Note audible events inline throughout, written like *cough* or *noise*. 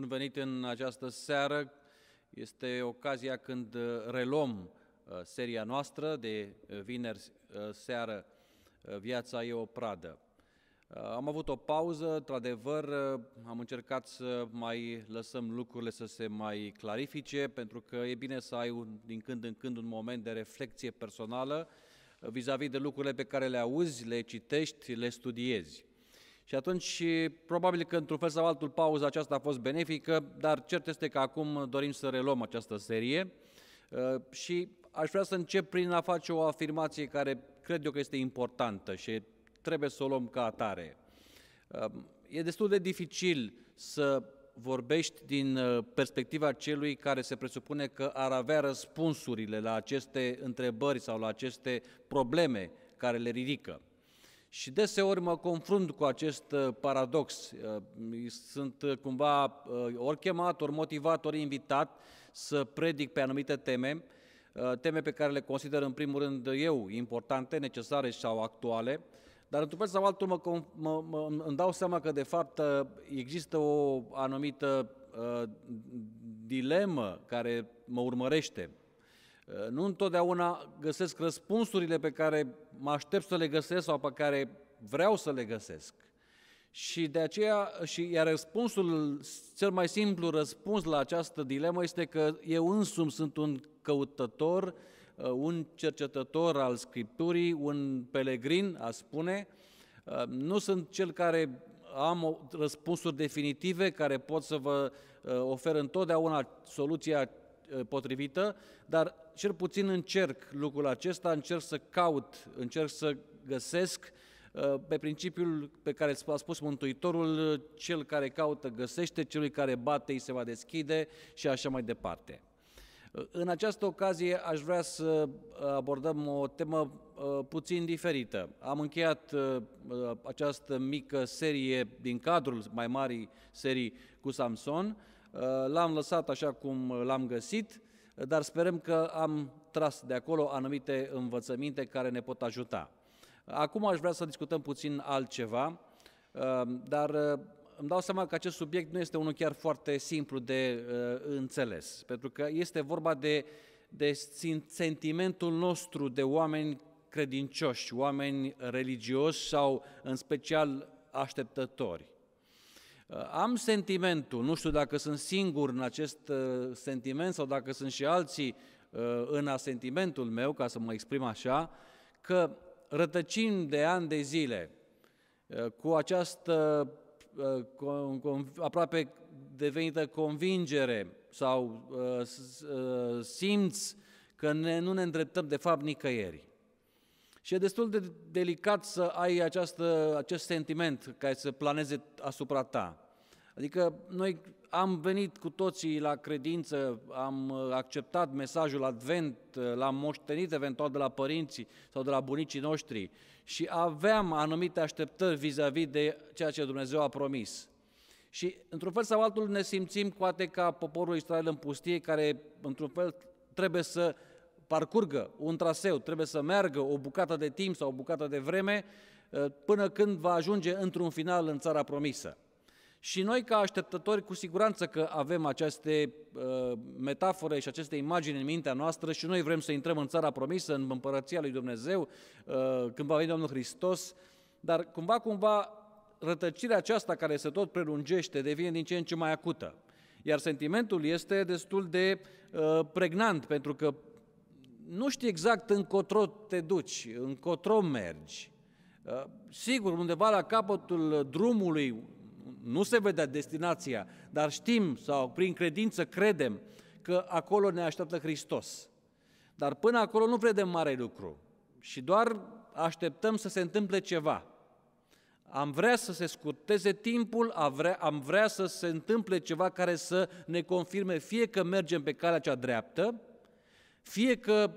Bun venit în această seară. Este ocazia când uh, reluăm uh, seria noastră de uh, vineri seară Viața e o pradă. Am avut o pauză, într-adevăr, am încercat să mai lăsăm lucrurile să se mai clarifice, pentru că e bine să ai un, din când în când un moment de reflexie personală vis-a-vis de lucrurile pe care le auzi, le citești, le studiezi. Și atunci, probabil că într-un fel sau altul, pauza aceasta a fost benefică, dar cert este că acum dorim să reluăm această serie uh, și aș vrea să încep prin a face o afirmație care cred eu că este importantă și trebuie să o luăm ca atare. Uh, e destul de dificil să vorbești din uh, perspectiva celui care se presupune că ar avea răspunsurile la aceste întrebări sau la aceste probleme care le ridică. Și deseori mă confrunt cu acest uh, paradox. Uh, sunt uh, cumva ori chemat, ori motivat, ori invitat să predic pe anumite teme, teme pe care le consider în primul rând eu importante, necesare sau actuale, dar într-un fel sau altul mă, mă, mă, îmi dau seama că de fapt există o anumită uh, dilemă care mă urmărește Eh, nu întotdeauna găsesc răspunsurile pe care mă aștept să le găsesc sau pe care vreau să le găsesc. Și de aceea, și iar răspunsul, cel mai simplu răspuns la această dilemă este că eu însumi sunt un căutător, eh, un cercetător al Scripturii, un pelegrin, a spune. Eh, nu sunt cel care am răspunsuri definitive care pot să vă ofer întotdeauna soluția potrivită, dar cel puțin încerc lucrul acesta, încerc să caut, încerc să găsesc pe principiul pe care a spus Mântuitorul, cel care caută găsește, celui care bate îi se va deschide și așa mai departe. În această ocazie aș vrea să abordăm o temă puțin diferită. Am încheiat această mică serie din cadrul mai marii serii cu Samson, Uh, l-am lăsat așa cum uh, l-am găsit, uh, dar sperăm că am tras de acolo anumite învățăminte care ne pot ajuta. Acum aș vrea să discutăm puțin altceva, dar îmi dau seama că acest subiect nu este unul chiar foarte simplu de înțeles, pentru că este vorba de, de sentimentul nostru de oameni credincioși, oameni religioși sau în special așteptători. Uh, am sentimentul, nu știu dacă sunt singur în acest uh, sentiment sau dacă sunt și alții uh, în sentimentul meu, ca să mă exprim așa, că rătăcim de ani de zile cu această aproape devenită convingere sau simți că ne, nu ne îndreptăm de fapt nicăieri. Și e destul de delicat să ai această, acest sentiment care să planeze asupra ta. Adică noi am venit cu toții la credință, am uh, acceptat mesajul advent, uh, l-am moștenit eventual de la părinții sau de la bunicii noștri și aveam anumite așteptări vis-a-vis de ceea ce Dumnezeu a promis. Și într-un fel sau altul ne simțim poate ca poporul Israel în pustie care într-un fel trebuie să parcurgă un traseu, trebuie să meargă o bucată de timp sau o bucată de vreme eh, până când va ajunge într-un final în țara promisă. Și noi, ca așteptători, cu siguranță că avem aceste uh, metafore și aceste imagini în mintea noastră și noi vrem să intrăm în țara promisă, în împărăția lui Dumnezeu, uh, când va veni Domnul Hristos, dar cumva, cumva, rătăcirea aceasta care se tot prelungește devine din ce în ce mai acută. Iar sentimentul este destul de uh, pregnant, pentru că nu știi exact încotro te duci, încotro mergi. Uh, sigur, undeva la capătul drumului nu se vedea destinația, dar știm sau prin credință credem că acolo ne așteaptă Hristos. Dar până acolo nu vedem mare lucru și doar așteptăm să se întâmple ceva. Am vrea să se scurteze timpul, am vrea, am vrea să se întâmple ceva care să ne confirme fie că mergem pe calea cea dreaptă, fie că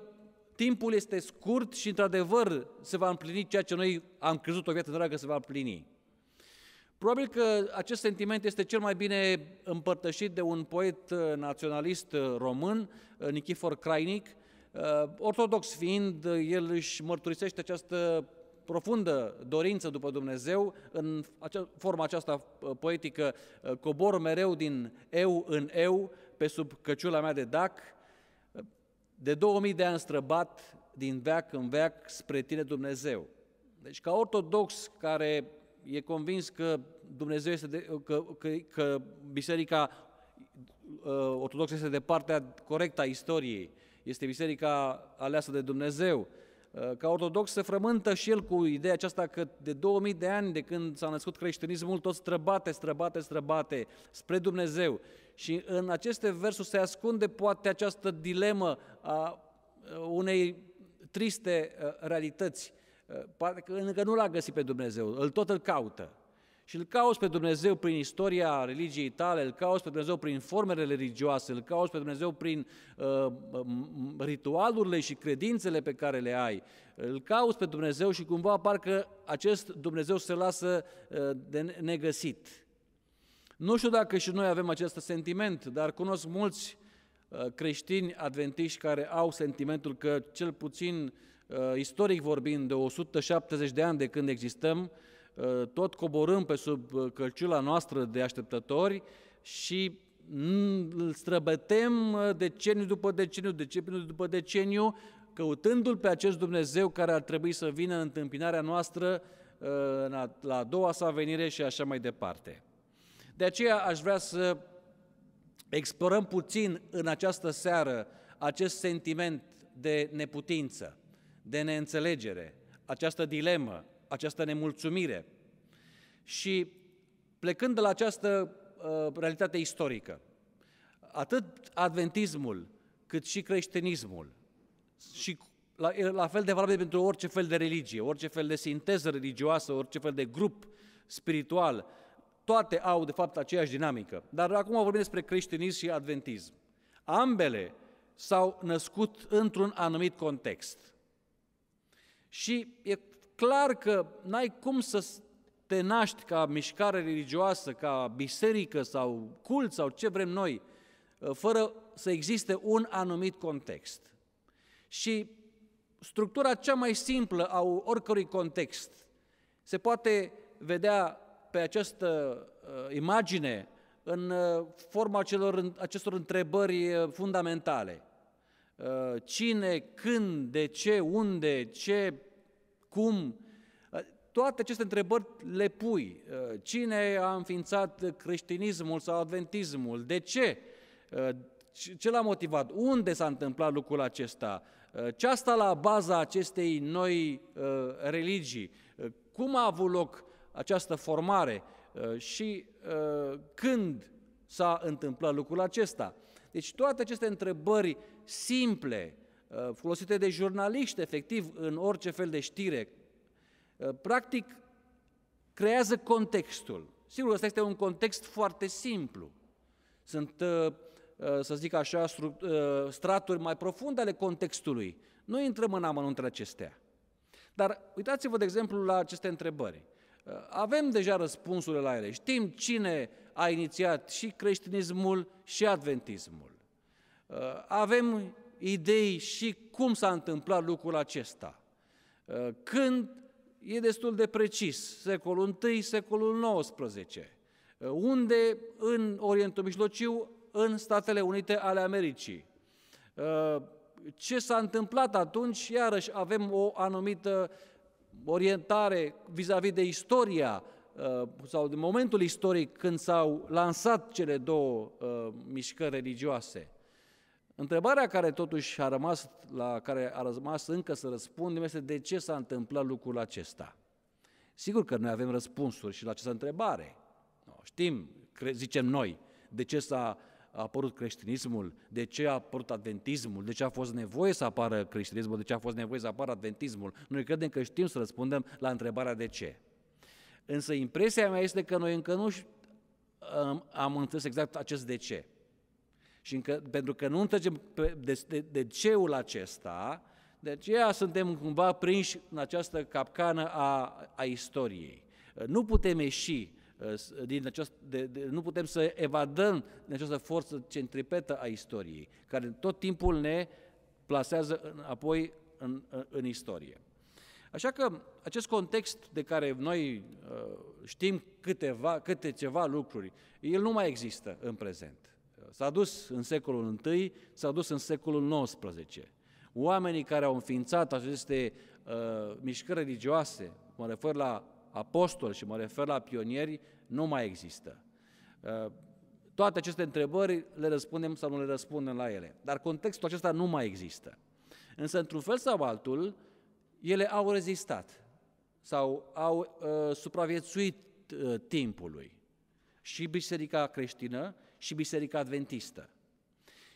timpul este scurt și, într-adevăr, se va împlini ceea ce noi am crezut o viață întreagă se va împlini. Probabil că acest sentiment este cel mai bine împărtășit de un poet uh, naționalist uh, român, uh, Nichifor Crainic, ortodox fiind, el își mărturisește această profundă dorință după Dumnezeu, în acea, forma aceasta poetică, cobor mereu din eu în eu, pe sub căciula mea de dac, de 2000 de ani străbat din veac în veac spre tine Dumnezeu. Deci ca ortodox care e convins că Dumnezeu este de, că, că, că biserica uh, ortodoxă este de partea corectă a istoriei, este biserica aleasă de Dumnezeu. Uh, ca ortodox se frământă și el cu ideea aceasta că de 2000 de ani de când s-a născut creștinismul, tot străbate, străbate, străbate spre Dumnezeu. Și în aceste versuri se ascunde poate această dilemă a unei triste realități. Parcă încă nu l-a găsit pe Dumnezeu, îl tot îl caută. Și îl cauți pe Dumnezeu prin istoria religiei tale, îl cauți pe Dumnezeu prin formele religioase, îl cauți pe Dumnezeu prin uh, ritualurile și credințele pe care le ai, îl cauți pe Dumnezeu și cumva parcă acest Dumnezeu se lasă uh, de negăsit. Nu știu dacă și noi avem acest sentiment, dar cunosc mulți uh, creștini adventiști care au sentimentul că, cel puțin uh, istoric vorbind, de 170 de ani de când existăm, uh, tot coborâm pe sub călciula noastră de așteptători și îl străbătem deceniu după deceniu, deceniu după deceniu, căutându-L pe acest Dumnezeu care ar trebui să vină în întâmpinarea noastră la a doua sa venire și așa mai departe. De aceea aș vrea să explorăm puțin în această seară acest sentiment de neputință, de neînțelegere, această dilemă, această nemulțumire. Și plecând de la această uh, realitate istorică, atât adventismul cât și creștinismul și la, la fel de valabil pentru orice fel de religie, orice fel de sinteză religioasă, orice fel de grup spiritual, uh, toate au, de fapt, aceeași dinamică. Dar acum vorbim despre creștinism și adventism. Ambele s-au născut într-un anumit context. Și e clar că n-ai cum să te naști ca mișcare religioasă, ca biserică sau cult sau ce vrem noi, fără să existe un anumit context. Și structura cea mai simplă a oricărui context se poate vedea pe această uh, imagine în uh, forma celor, acestor întrebări uh, fundamentale. Cine, când, de ce, unde, ce, cum, toate aceste întrebări le pui. Cine a înființat creștinismul sau adventismul? De ce? Ce l-a motivat? Unde s-a întâmplat lucrul acesta? Ce a stat la baza acestei noi religii? Cum a avut loc această formare uh, și uh, când s-a întâmplat lucrul acesta. Deci toate aceste întrebări simple, uh, folosite de jurnaliști efectiv în orice fel de știre, practic creează contextul. Sigur, ăsta este un context foarte simplu. Sunt, să zic așa, straturi mai profunde ale contextului. Nu intrăm în amănuntele acestea. Dar uitați-vă, de exemplu, la aceste întrebări. Avem deja răspunsurile la ele. Știm cine a inițiat și creștinismul și adventismul. Uh, avem idei și cum s-a întâmplat lucrul acesta. Uh, când e destul de precis, secolul I, secolul XIX, uh, unde în Orientul Mijlociu, în Statele Unite ale Americii. Ce s-a întâmplat atunci, iarăși avem o anumită uh, orientare vis-a-vis de istoria uh, sau de momentul istoric când s-au lansat cele două uh, mișcări religioase. Întrebarea care totuși a rămas, la care a rămas încă să răspundem este de ce s-a întâmplat lucrul acesta. Sigur că noi avem răspunsuri și la această întrebare. Știm, zicem noi, de ce s-a a apărut creștinismul, de ce a apărut adventismul, de ce a fost nevoie să apară creștinismul, de ce a fost nevoie să apară adventismul. Noi credem că știm să răspundem la întrebarea de ce. Însă impresia mea este că noi încă nu am, înțeles exact acest de ce. Și încă, pentru că nu înțelegem de, de, de ceul acesta, de aceea suntem cumva prinși în această capcană a, a istoriei. Nu putem ieși Uh, din această, de, de, nu putem să evadăm din această forță centripetă a istoriei, care tot timpul ne plasează în, apoi în, în istorie. Așa că acest context de care noi uh, știm câteva, câte ceva lucruri, el nu mai există în prezent. S-a dus în secolul I, s-a dus în secolul XIX. Oamenii care au înființat aceste uh, mișcări religioase, mă refer la apostoli și mă refer la pionieri, nu mai există. Uh, toate aceste întrebări le răspundem sau nu le răspundem la ele, dar contextul acesta nu mai există. Însă, într-un fel sau altul, ele au rezistat sau au uh, supraviețuit uh, timpului. Și biserica creștină și biserica adventistă.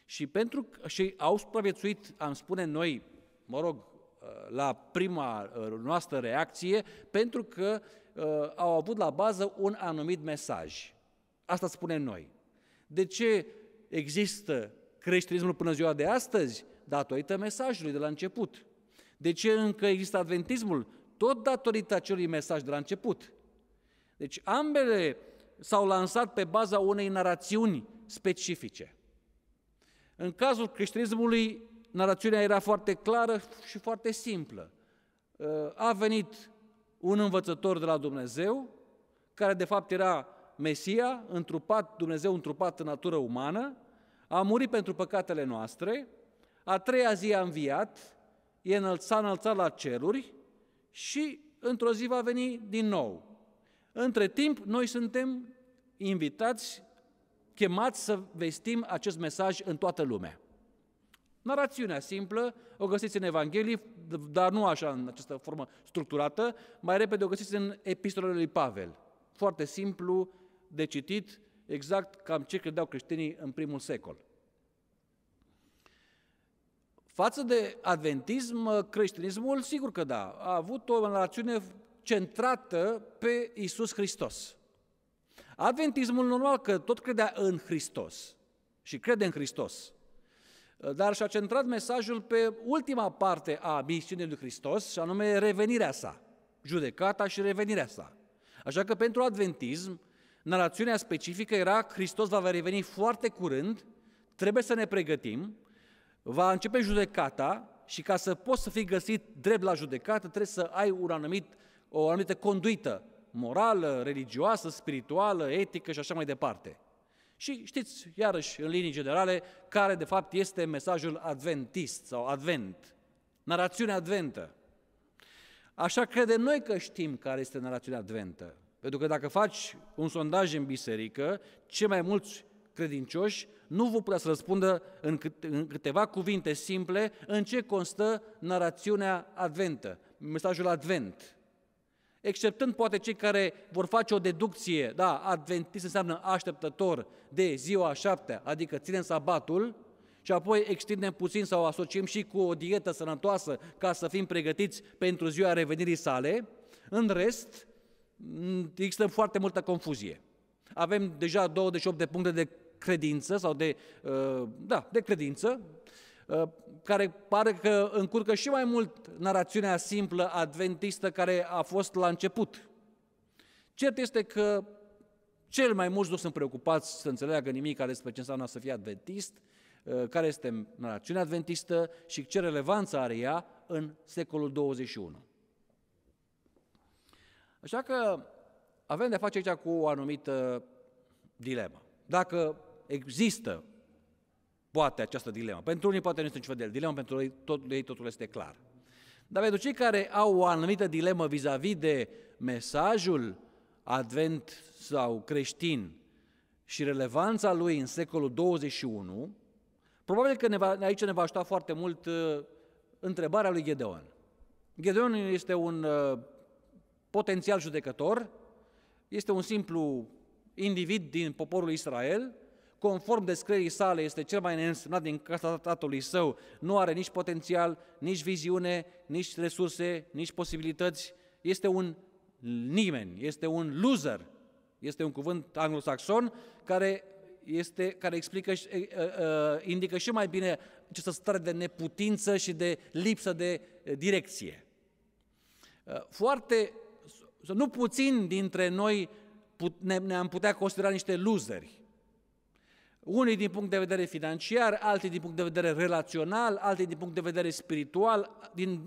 Și, pentru, și au supraviețuit, am spune noi, mă rog, Uh, la prima uh, noastră reacție pentru că uh, au avut la bază un anumit mesaj. Asta spunem noi. De ce există creștinismul până ziua de astăzi? Datorită mesajului de la început. De ce încă există adventismul? Tot datorită acelui mesaj de la început. Deci ambele s-au lansat pe baza unei narațiuni specifice. În cazul creștinismului narațiunea era foarte clară și foarte simplă. Uh, a venit un învățător de la Dumnezeu, care de fapt era Mesia, întrupat, Dumnezeu întrupat în natură umană, a murit pentru păcatele noastre, a treia zi a înviat, e înălțat, înălțat la ceruri și într-o zi va veni din nou. Între timp, noi suntem invitați, chemați să vestim acest mesaj în toată lumea. Narațiunea simplă o găsiți în Evanghelii, dar nu așa în această formă structurată, mai repede o găsiți în epistolele lui Pavel. Foarte simplu, de citit, exact cam ce credeau creștinii în primul secol. Față de adventism, creștinismul, sigur că da, a avut o narațiune centrată pe Isus Hristos. Adventismul normal că tot credea în Hristos și crede în Hristos. Eh, dar și-a centrat mesajul pe ultima parte a misiunii lui Hristos, și anume revenirea sa, judecata și revenirea sa. Așa că pentru adventism, narațiunea specifică era Hristos va reveni foarte curând, trebuie să ne pregătim, va începe judecata și ca să poți să fii găsit drept la judecată trebuie să ai un anumit, o anumită conduită morală, religioasă, spirituală, etică și așa mai departe. Și știți, iarăși, în linii generale, care de fapt este mesajul adventist sau advent, narațiunea adventă. Așa credem noi că știm care este narațiunea adventă. Pentru că dacă faci un sondaj în biserică, cei mai mulți credincioși nu vă putea să răspundă în, câte, în câteva cuvinte simple în ce constă narațiunea adventă, mesajul advent exceptând poate cei care vor face o deducție, da, adventist înseamnă așteptător de ziua șaptea, adică ținem sabatul și apoi extindem puțin sau asociem și cu o dietă sănătoasă ca să fim pregătiți pentru ziua revenirii sale, în rest mm, există foarte multă confuzie. Avem deja 28 de puncte de credință sau de, uh, da, de credință, uh, care pare că încurcă și mai mult narațiunea simplă adventistă care a fost la început. Cert este că cel mai mulți nu sunt preocupați să înțeleagă nimic despre ce înseamnă să fie adventist, uh, care este narațiunea adventistă și ce relevanță are ea în secolul 21. Așa că avem de face aici cu o anumită dilemă. Dacă există poate această dilemă. Pentru unii poate nu este nicio de dilemă, pentru ei, tot, ei totul este clar. Dar pentru cei care au o anumită dilemă vis-a-vis de mesajul advent sau creștin și relevanța lui în secolul 21, probabil că ne va, aici ne va ajuta foarte mult uh, întrebarea lui Gedeon. Gedeon este un uh, potențial judecător, este un simplu individ din poporul Israel, conform descrierii sale, este cel mai neînsemnat din casa tatălui său, nu are nici potențial, nici viziune, nici resurse, nici posibilități, este un nimeni, este un loser. Este un cuvânt anglosaxon care, este, care explică, indică și mai bine această stare de neputință și de lipsă de direcție. Foarte, nu puțin dintre noi ne, ne-am putea considera niște loseri unii din punct de vedere financiar, alții din punct de vedere relațional, alții din punct de vedere spiritual, din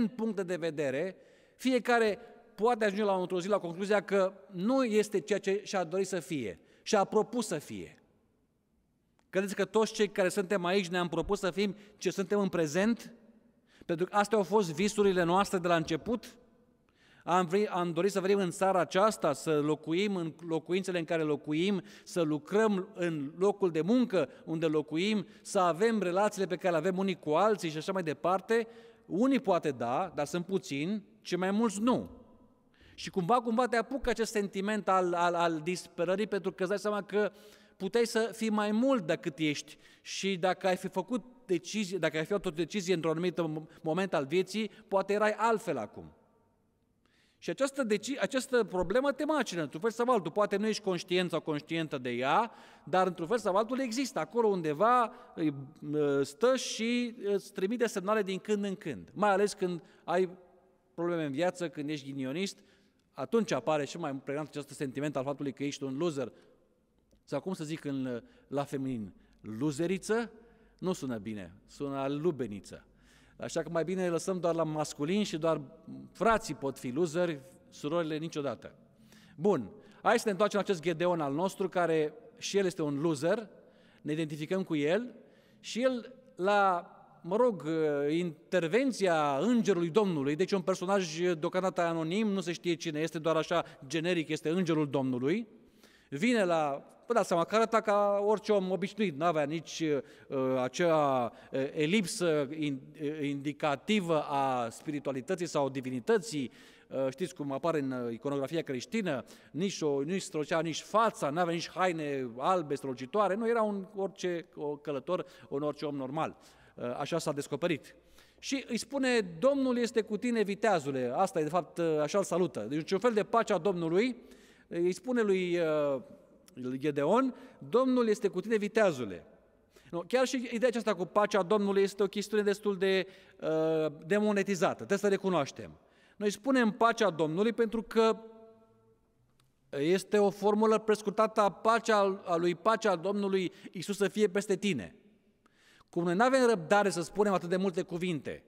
N puncte de vedere, fiecare poate ajunge la într-o zi la concluzia că nu este ceea ce și-a dorit să fie, și-a propus să fie. Credeți că toți cei care suntem aici ne-am propus să fim ce suntem în prezent? Pentru că astea au fost visurile noastre de la început? Am, vrei, am dorit să venim în țara aceasta, să locuim în locuințele în care locuim, să lucrăm în locul de muncă unde locuim, să avem relațiile pe care le avem unii cu alții și așa mai departe. Unii poate da, dar sunt puțini, cei mai mulți nu. Și cumva, cumva te apucă acest sentiment al, al, al disperării pentru că îți dai seama că puteai să fii mai mult decât ești și dacă ai fi făcut decizie, dacă ai fi luat o decizie într-un anumit moment al vieții, poate erai altfel acum. Și această, deci, această problemă te macină, într-un fel sau altul. Poate nu ești conștient sau conștientă de ea, dar într-un fel sau altul există. Acolo undeva stă și îți trimite semnale din când în când. Mai ales când ai probleme în viață, când ești ghinionist, atunci apare și mai pregnant acest sentiment al faptului că ești un loser. Sau cum să zic în, la feminin, luzeriță? Nu sună bine, sună lubeniță. Așa că mai bine lăsăm doar la masculin și doar frații pot fi luzări, surorile niciodată. Bun, hai să ne întoarcem la acest Gedeon al nostru, care și el este un loser, ne identificăm cu el și el la, mă rog, intervenția îngerului Domnului, deci un personaj deocamdată anonim, nu se știe cine este, doar așa generic este îngerul Domnului, vine la Vă dați seama că arăta ca orice om obișnuit, nu avea nici uh, acea uh, elipsă in, uh, indicativă a spiritualității sau divinității, uh, știți cum apare în uh, iconografia creștină, nici, o, nici strocea, nici fața, nu avea nici haine albe, strocitoare, nu era un orice călător, un orice om normal. Uh, așa s-a descoperit. Și îi spune, Domnul este cu tine, viteazule. Asta e, de fapt, uh, așa îl salută. Deci, un fel de pace a Domnului, îi spune lui uh, Gedeon, Domnul este cu tine, viteazule. Nu, chiar și ideea aceasta cu pacea Domnului este o chestiune destul de uh, demonetizată, trebuie să recunoaștem. Noi spunem pacea Domnului pentru că este o formulă prescurtată a, pacea, a lui pacea Domnului Isus să fie peste tine. Cum noi nu avem răbdare să spunem atât de multe cuvinte,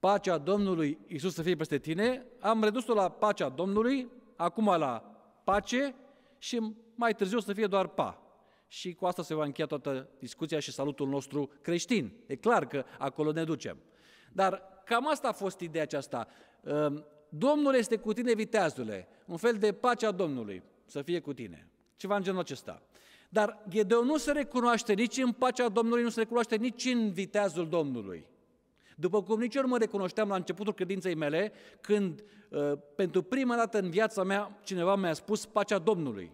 pacea Domnului Isus să fie peste tine, am redus-o la pacea Domnului, acum la pace și mai târziu să fie doar pa. Și cu asta se va încheia toată discuția și salutul nostru creștin. E clar că acolo ne ducem. Dar cam asta a fost ideea aceasta. Ehm, Domnul este cu tine, viteazule, un fel de pacea Domnului să fie cu tine. Ceva în genul acesta. Dar Gedeon nu se recunoaște nici în pacea Domnului, nu se recunoaște nici în viteazul Domnului. După cum nici eu nu mă recunoșteam la începutul credinței mele, când ehm, pentru prima dată în viața mea cineva mi-a spus pacea Domnului.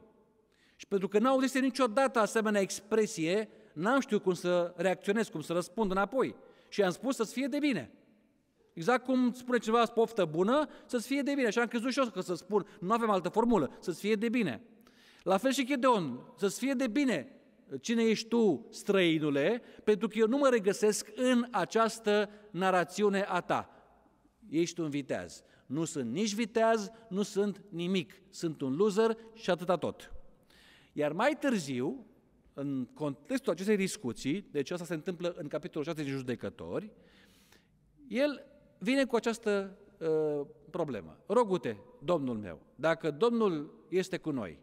Și pentru că n-au auzit niciodată asemenea expresie, n-am știut cum să reacționez, cum să răspund înapoi. Și am spus să-ți fie de bine. Exact cum spune cineva poftă bună, să-ți fie de bine. Și am crezut și eu că să spun, nu avem altă formulă, să-ți fie de bine. La fel și Chedeon, să-ți fie de bine cine ești tu, străinule, pentru că eu nu mă regăsesc în această narațiune a ta. Ești un viteaz. Nu sunt nici viteaz, nu sunt nimic. Sunt un loser și atâta tot. Iar mai târziu, în contextul acestei discuții, deci asta se întâmplă în capitolul 6 din judecători, el vine cu această uh, problemă. Rogute, Domnul meu, dacă Domnul este cu noi,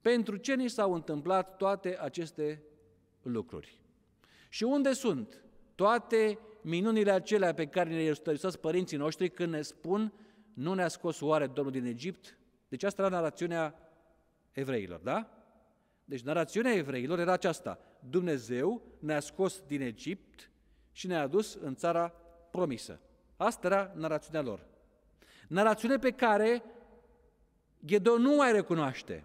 pentru ce ni s-au întâmplat toate aceste lucruri? Și unde sunt toate minunile acelea pe care le ilustrați părinții noștri când ne spun nu ne-a scos oare Domnul din Egipt? Deci asta era narațiunea evreilor, da? Deci narațiunea evreilor era aceasta. Dumnezeu ne-a scos din Egipt și ne-a adus în țara promisă. Asta era narațiunea lor. Narațiune pe care Ghedon nu mai recunoaște.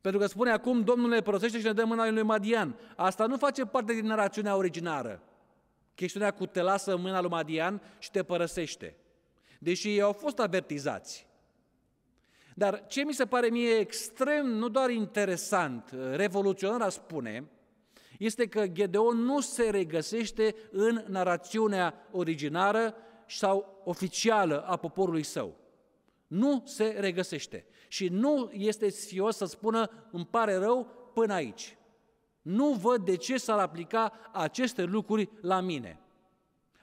Pentru că spune acum, Domnul ne părăsește și ne dă mâna lui Madian. Asta nu face parte din narațiunea originară. Chestiunea cu te lasă în mâna lui Madian și te părăsește. Deși ei au fost avertizați. Dar ce mi se pare mie extrem, nu doar interesant, uh, revoluționar a spune, este că Gedeon nu se regăsește în narațiunea originară sau oficială a poporului său. Nu se regăsește. Și nu este sfios să spună, îmi pare rău, până aici. Nu văd de ce s-ar aplica aceste lucruri la mine.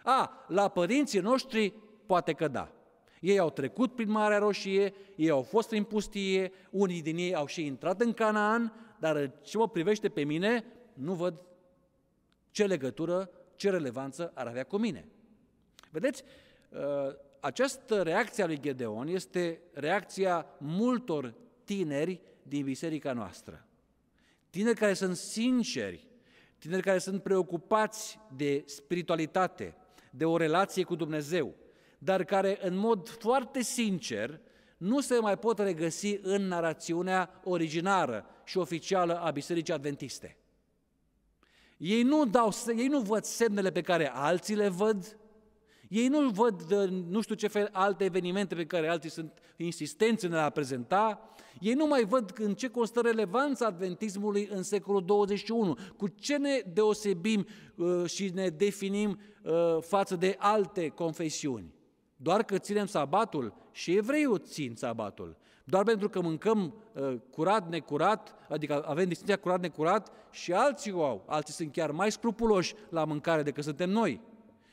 A, la părinții noștri poate că da. Ei au trecut prin Marea Roșie, ei au fost în pustie, unii din ei au și intrat în Canaan, dar ce mă privește pe mine, nu văd ce legătură, ce relevanță ar avea cu mine. Vedeți, ă, această reacție a lui Gedeon este reacția multor tineri din biserica noastră. Tineri care sunt sinceri, tineri care sunt preocupați de spiritualitate, de o relație cu Dumnezeu, dar care în mod foarte sincer nu se mai pot regăsi în narațiunea originară și oficială a Bisericii Adventiste. Ei nu, dau, ei nu văd semnele pe care alții le văd, ei nu văd nu știu ce fel alte evenimente pe care alții sunt insistenți în a prezenta, ei nu mai văd în ce constă relevanța adventismului în secolul 21, cu ce ne deosebim uh, și ne definim uh, față de alte confesiuni. Doar că ținem sabatul și evreii țin sabatul. Doar pentru că mâncăm uh, curat, necurat, adică avem distinția curat-necurat și alții o au. Alții sunt chiar mai scrupuloși la mâncare decât suntem noi.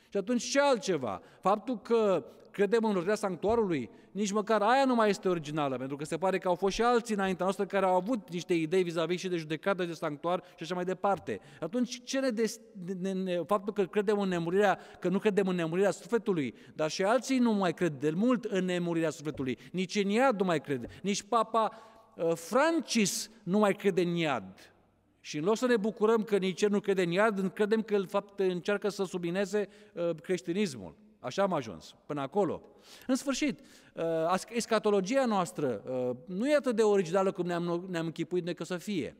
Și atunci ce altceva? Faptul că credem în lucrarea sanctuarului, nici măcar aia nu mai este originală, pentru că se pare că au fost și alții înaintea noastră care au avut niște idei vis-a-vis și de judecată, de sanctuar și așa mai departe. Atunci, ce ne, des, ne, ne faptul că credem în nemurirea, că nu credem în nemurirea sufletului, dar și alții nu mai cred de mult în nemurirea sufletului, nici în iad nu mai cred, nici papa uh, Francis nu mai crede în iad. Și în loc să ne bucurăm că nici el nu crede în iad, credem că, în fapt, încearcă să submineze uh, creștinismul. Așa am ajuns, până acolo. În sfârșit, uh, escatologia noastră uh, nu e atât de originală cum ne-am, ne închipuit noi că să fie.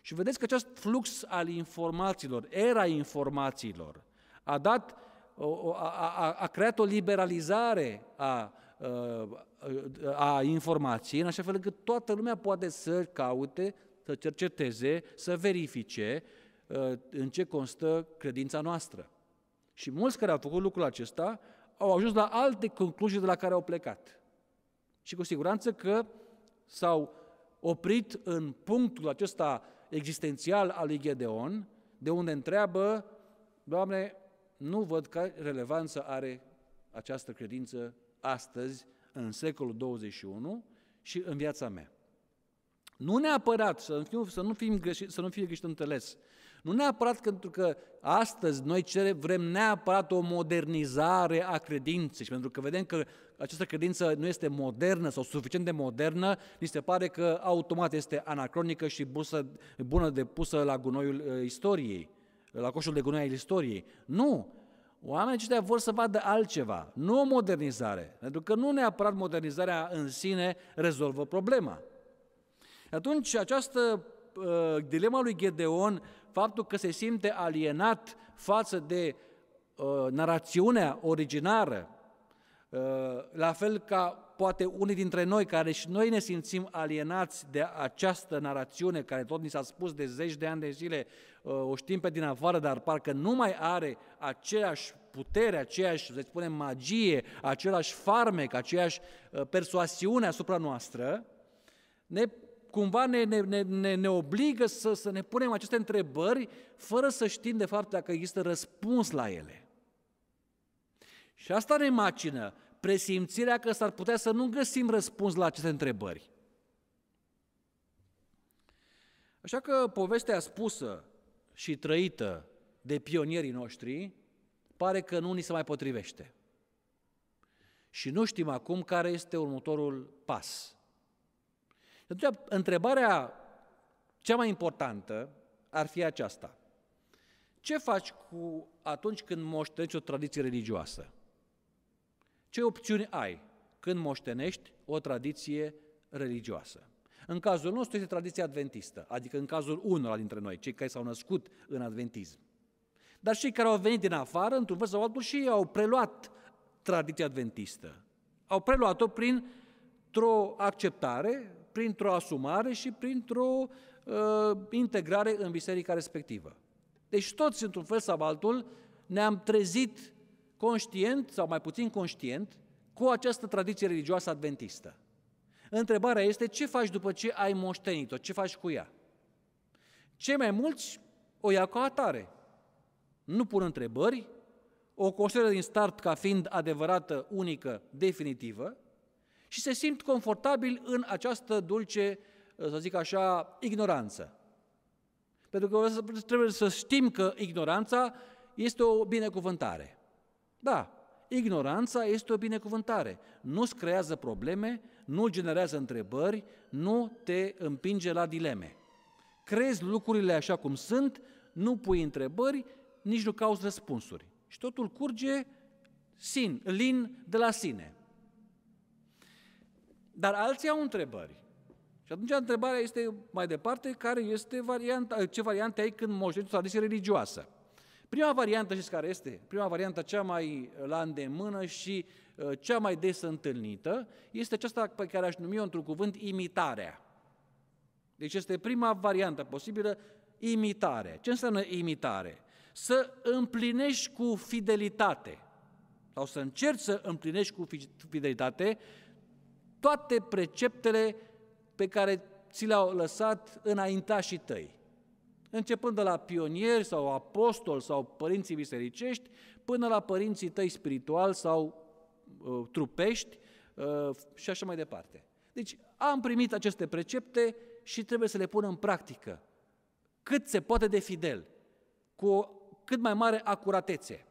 Și vedeți că acest flux al informațiilor, era informațiilor, a dat, a, a, a creat o liberalizare a, a, uh, a informației, în așa fel încât toată lumea poate să caute, să cerceteze, să verifice în ce constă credința noastră. Și mulți care au făcut lucrul acesta au ajuns la alte concluzii de la care au plecat. Și cu siguranță că s-au oprit în punctul acesta existențial al lui Gedeon, de unde întreabă, Doamne, nu văd că relevanță are această credință astăzi, în secolul 21 și în viața mea. Nu neapărat, să nu, fim, să nu, fim greșit, să nu fie greșit înțeles, nu neapărat pentru că astăzi noi cere, vrem neapărat o modernizare a credinței și pentru că vedem că această credință nu este modernă sau suficient de modernă, ni se pare că automat este anacronică și busă, bună de pusă la gunoiul uh, istoriei, la coșul de gunoi al istoriei. Nu! Oamenii aceștia vor să vadă altceva, nu o modernizare, pentru că nu neapărat modernizarea în sine rezolvă problema. Atunci această uh, ă, dilema lui Gedeon faptul că se simte alienat față de uh, narațiunea originară, uh, la fel ca poate unii dintre noi care și noi ne simțim alienați de această narațiune care tot ni s-a spus de zeci de ani de zile, uh, o știm pe din afară, dar parcă nu mai are aceeași putere, aceeași, să spunem, magie, același farmec, aceeași uh, persoasiune asupra noastră, ne cumva ne, ne, ne, ne obligă să, să ne punem aceste întrebări fără să știm de fapt dacă există răspuns la ele. Și asta ne macină presimțirea că s-ar putea să nu găsim răspuns la aceste întrebări. Așa că povestea spusă și trăită de pionierii noștri pare că nu ni se mai potrivește. Și nu știm acum care este următorul pas. Și atunci, întrebarea cea mai importantă ar fi aceasta. Ce faci cu atunci când moștenești o tradiție religioasă? Ce opțiuni ai când moștenești o tradiție religioasă? În cazul nostru este tradiția adventistă, adică în cazul unora dintre noi, cei care s-au născut în adventism. Dar cei care au venit din afară, într-un fel sau altul, și ei au preluat tradiția adventistă. Au preluat-o printr-o acceptare, printr-o asumare și printr-o uh, integrare în biserica respectivă. Deci toți, într-un fel sau altul, ne-am trezit conștient sau mai puțin conștient cu această tradiție religioasă adventistă. Întrebarea este ce faci după ce ai moștenit-o, ce faci cu ea? Cei mai mulți o ia ca atare. Nu pun întrebări, o consideră din start ca fiind adevărată, unică, definitivă, și se simt confortabil în această dulce, să zic așa, ignoranță. Pentru că trebuie să știm că ignoranța este o binecuvântare. Da, ignoranța este o binecuvântare. nu îți creează probleme, nu generează întrebări, nu te împinge la dileme. Crezi lucrurile așa cum sunt, nu pui întrebări, nici nu cauți răspunsuri. Și totul curge sin, lin de la sine. Dar alții au întrebări. Și atunci întrebarea este mai departe, care este varianta, ce variante ai când moștești o tradiție religioasă? Prima variantă, știți care este? Prima variantă cea mai la îndemână și ă, cea mai des întâlnită este aceasta pe care aș numi-o într-un cuvânt imitarea. Deci este prima variantă posibilă, imitare. Ce înseamnă imitare? Să împlinești cu fidelitate sau să încerci să împlinești cu fidelitate toate preceptele pe care ți le-au lăsat înaintașii tăi. Începând de la pionieri sau apostoli sau părinții bisericești, până la părinții tăi spirituali sau uh, trupești uh, și așa mai departe. Deci am primit aceste precepte și trebuie să le pun în practică, cât se poate de fidel, cu cât mai mare acuratețe.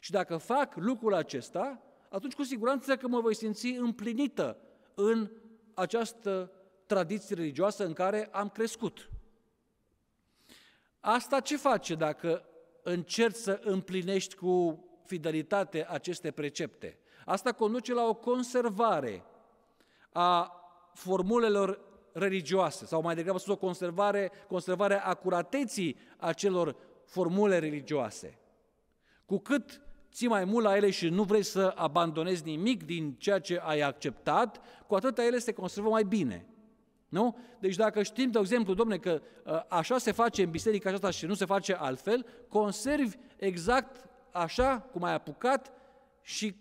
Și dacă fac lucrul acesta, atunci cu siguranță că mă voi simți împlinită în această tradiție religioasă în care am crescut. Asta ce face dacă încerci să împlinești cu fidelitate aceste precepte? Asta conduce la o conservare a formulelor religioase, sau mai degrabă spus o conservare, conservare a curateții acelor formule religioase. Cu cât ții mai mult la ele și nu vrei să abandonezi nimic din ceea ce ai acceptat, cu atâta ele se conservă mai bine. Nu? Deci dacă știm, de exemplu, domne, că ă, așa se face în biserica aceasta și nu se face altfel, conservi exact așa cum ai apucat și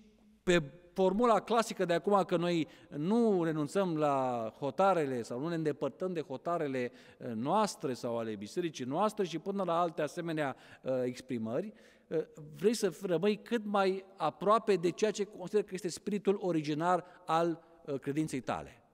pe formula clasică de acum că noi nu renunțăm la hotarele sau nu ne îndepărtăm de hotarele ă, noastre sau ale bisericii noastre și până la alte asemenea ă, exprimări, Uh, vrei să rămâi cât mai aproape de ceea ce consider că este spiritul originar al uh, credinței tale.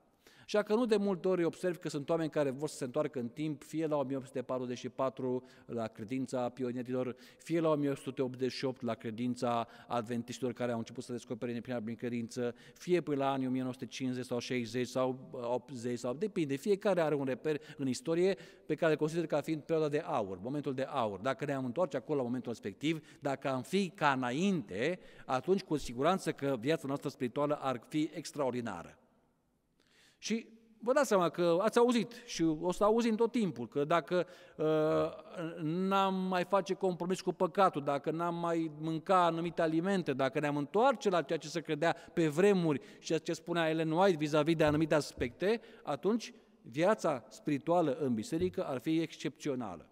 Și dacă nu de multe ori observ că sunt oameni care vor să se întoarcă în timp, fie la 1844 la credința pionierilor, fie la 1888 la credința adventiștilor care au început să descopere în prin credință, fie până la anii 1950 sau 60 sau 80 sau depinde, fiecare are un reper în istorie pe care îl consider ca fiind perioada de aur, momentul de aur. Dacă ne-am întoarce acolo la momentul respectiv, dacă am fi ca înainte, atunci cu siguranță că viața noastră spirituală ar fi extraordinară. Și vă dați seama că ați auzit și o să auzim tot timpul, că dacă uh, n-am mai face compromis cu păcatul, dacă n-am mai mânca anumite alimente, dacă ne-am întoarce la ceea ce se credea pe vremuri și ce spunea Ellen White vis-a-vis de anumite aspecte, atunci viața spirituală în biserică ar fi excepțională.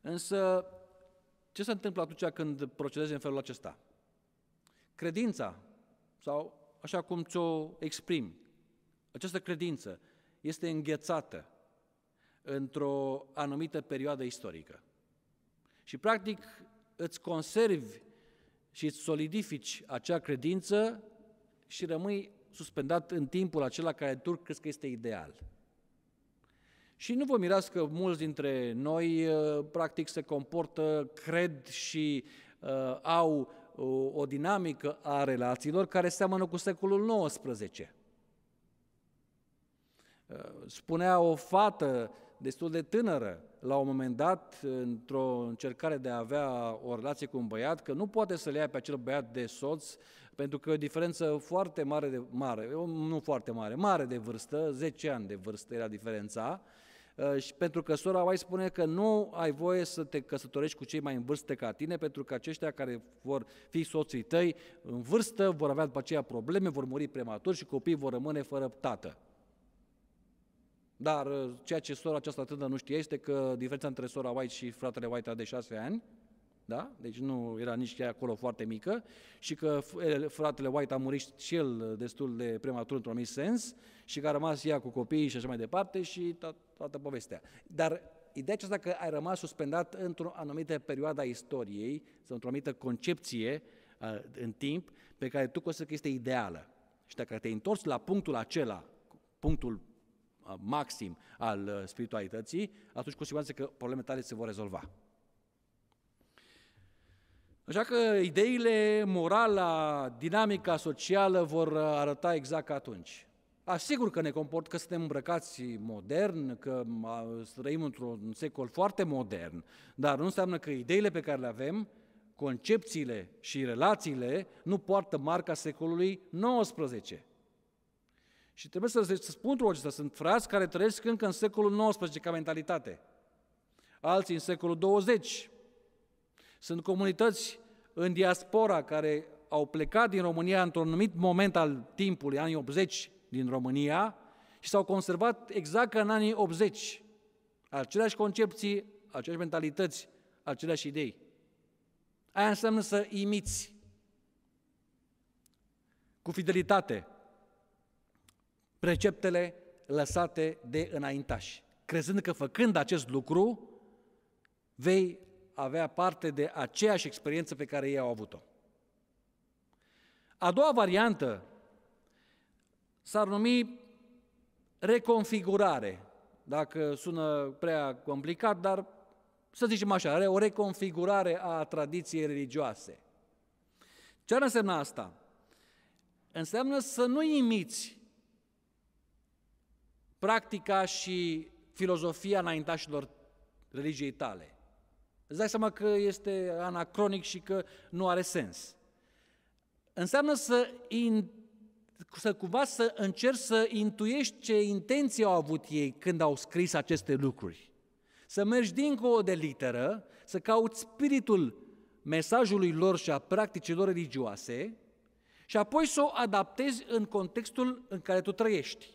Însă, ce se întâmplă atunci când procedezi în felul acesta? Credința sau așa cum ți-o exprim. Această credință este înghețată într-o anumită perioadă istorică. Și, practic, îți conservi și îți solidifici acea credință și rămâi suspendat în timpul acela care tu crezi că este ideal. Și nu vă mirați că mulți dintre noi, uh, practic, se comportă, cred și uh, au o, o dinamică a relațiilor care seamănă cu secolul XIX. Spunea o fată destul de tânără, la un moment dat, într-o încercare de a avea o relație cu un băiat, că nu poate să le ia pe acel băiat de soț, pentru că e o diferență foarte mare, de, mare nu foarte mare, mare de vârstă, 10 ani de vârstă era diferența, Uh, și pentru că sora White spune că nu ai voie să te căsătorești cu cei mai în vârstă ca tine, pentru că aceștia care vor fi soții tăi în vârstă vor avea după aceea probleme, vor muri prematur și copiii vor rămâne fără tată. Dar uh, ceea ce sora aceasta tânără nu știe este că diferența între sora White și fratele White de șase ani, da? deci nu era nici chiar acolo foarte mică, și că fratele White a murit și el destul de prematur într-un anumit sens și că a rămas ea cu copiii și așa mai departe și to- toată povestea. Dar ideea aceasta că ai rămas suspendat într-o anumită perioadă a istoriei sau într-o anumită concepție în timp pe care tu consideri că este ideală. Și dacă te-ai întors la punctul acela, punctul maxim al uh, spiritualității, atunci cu siguranță că problemele tale se vor rezolva. Așa că ideile, morala, dinamica socială vor uh, arăta exact ca atunci. Asigur ah, că ne comport, că suntem îmbrăcați modern, că uh, trăim într-un secol foarte modern, dar nu înseamnă că ideile pe care le avem, concepțiile și relațiile nu poartă marca secolului XIX. Și trebuie să, să spun lucrul acesta, sunt frați care trăiesc încă în secolul XIX ca mentalitate, alții în secolul 20, sunt comunități în diaspora care au plecat din România într-un anumit moment al timpului, anii 80 din România, și s-au conservat exact ca în anii 80. Aceleași concepții, aceleași mentalități, aceleași idei. Aia înseamnă să imiți cu fidelitate preceptele lăsate de înaintași, crezând că făcând acest lucru vei avea parte de aceeași experiență pe care ei au avut-o. A doua variantă s-ar numi reconfigurare, dacă sună prea complicat, dar să zicem așa, are o reconfigurare a tradiției religioase. Ce ar însemna asta? Înseamnă să nu imiți practica și filozofia înaintașilor religiei tale, Îți dai seama că este anacronic și că nu are sens. Înseamnă să, in, să cumva să încerci să intuiești ce intenții au avut ei când au scris aceste lucruri. Să mergi dincolo de literă, să cauți spiritul mesajului lor și a practicilor religioase și apoi să o adaptezi în contextul în care tu trăiești.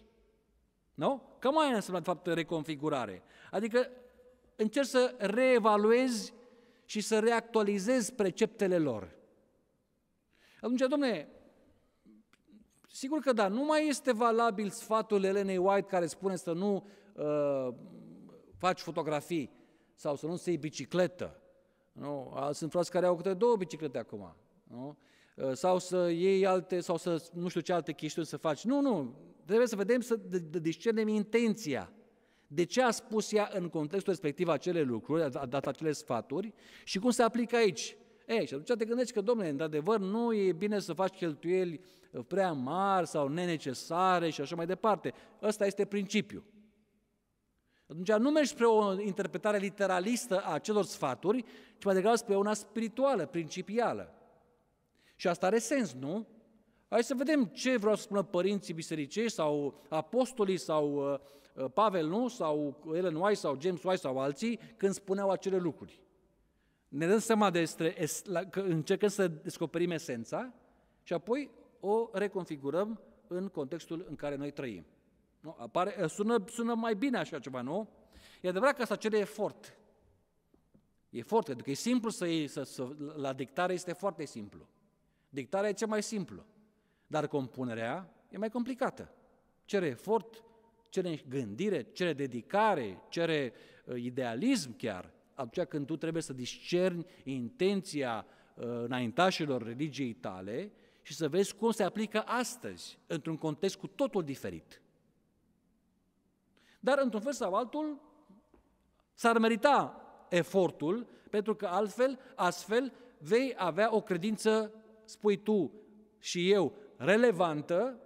Nu? Cam mai înseamnă, de fapt, reconfigurare. Adică încerci să reevaluezi și să reactualizezi preceptele lor. Atunci, Domnule, sigur că da, nu mai este valabil sfatul Elenei White care spune să nu uh, faci fotografii sau să nu se iei bicicletă. Nu? Sunt frați care au câte două biciclete acum. Nu? Uh, sau să iei alte, sau să nu știu ce alte chestiuni să faci. Nu, nu. Trebuie să vedem, să discernem intenția. De ce a spus ea în contextul respectiv acele lucruri, a dat acele sfaturi și cum se aplică aici? Ei, și atunci te gândești că, domnule, într-adevăr, nu e bine să faci cheltuieli uh, prea mari sau nenecesare și așa mai departe. Ăsta este principiul. Atunci nu mergi spre o interpretare literalistă a celor sfaturi, ci mai degrabă spre una spirituală, principială. Și asta are sens, nu? Hai să vedem ce vreau să spună părinții bisericești sau apostolii sau uh, Uh, Pavel nu, sau Ellen White, sau James White, sau alții, când spuneau acele lucruri. Ne dăm seama despre, că încercăm să descoperim esența și apoi o reconfigurăm în contextul în care noi trăim. Nu? Apare, uh, sună, sună mai bine așa ceva, nu? E adevărat că asta cere efort. E pentru că e simplu să iei, să, să, la dictare este foarte simplu. Dictarea e cea mai simplu, dar compunerea e mai complicată. Cere efort, cere gândire, cere dedicare, cere ă, idealism chiar, atunci când tu trebuie să discerni intenția ă, înaintașilor religiei tale și să vezi cum se aplică astăzi, într-un context cu totul diferit. Dar, într-un fel sau altul, s-ar merita efortul, pentru că altfel, astfel, vei avea o credință, spui tu și eu, relevantă,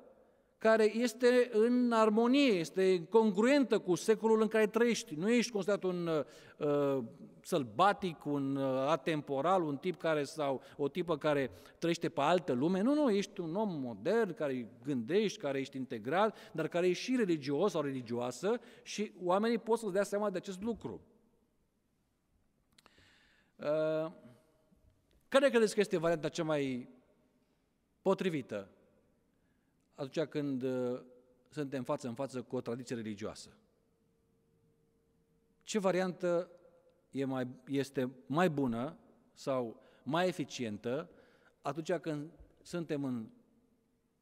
care este în armonie, este congruentă cu secolul în care trăiești. Nu ești considerat un uh, sălbatic, un uh, atemporal, un tip care sau o tipă care trăiește pe altă lume. Nu, nu, ești un om modern care gândești, care ești integrat, dar care e și religios sau religioasă și oamenii pot să-ți dea seama de acest lucru. Uh, care credeți că este varianta cea mai potrivită atunci când uh, suntem față în față cu o tradiție religioasă. Ce variantă e mai, este mai bună sau mai eficientă atunci când suntem în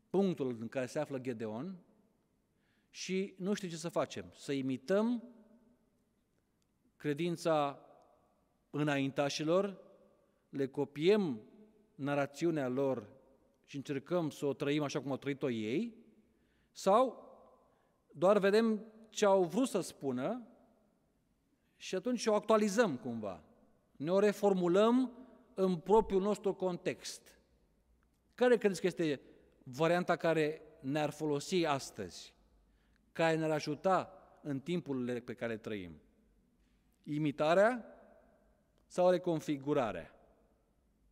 punctul în care se află Gedeon și nu știu ce să facem, să imităm credința înaintașilor, le copiem narațiunea lor și încercăm să o trăim așa cum au trăit-o ei, sau doar vedem ce au vrut să spună și atunci o actualizăm cumva. Ne o reformulăm în propriul nostru context. Care credeți că este varianta care ne-ar folosi astăzi? Care ne-ar ajuta în timpul pe care trăim? Imitarea sau reconfigurarea?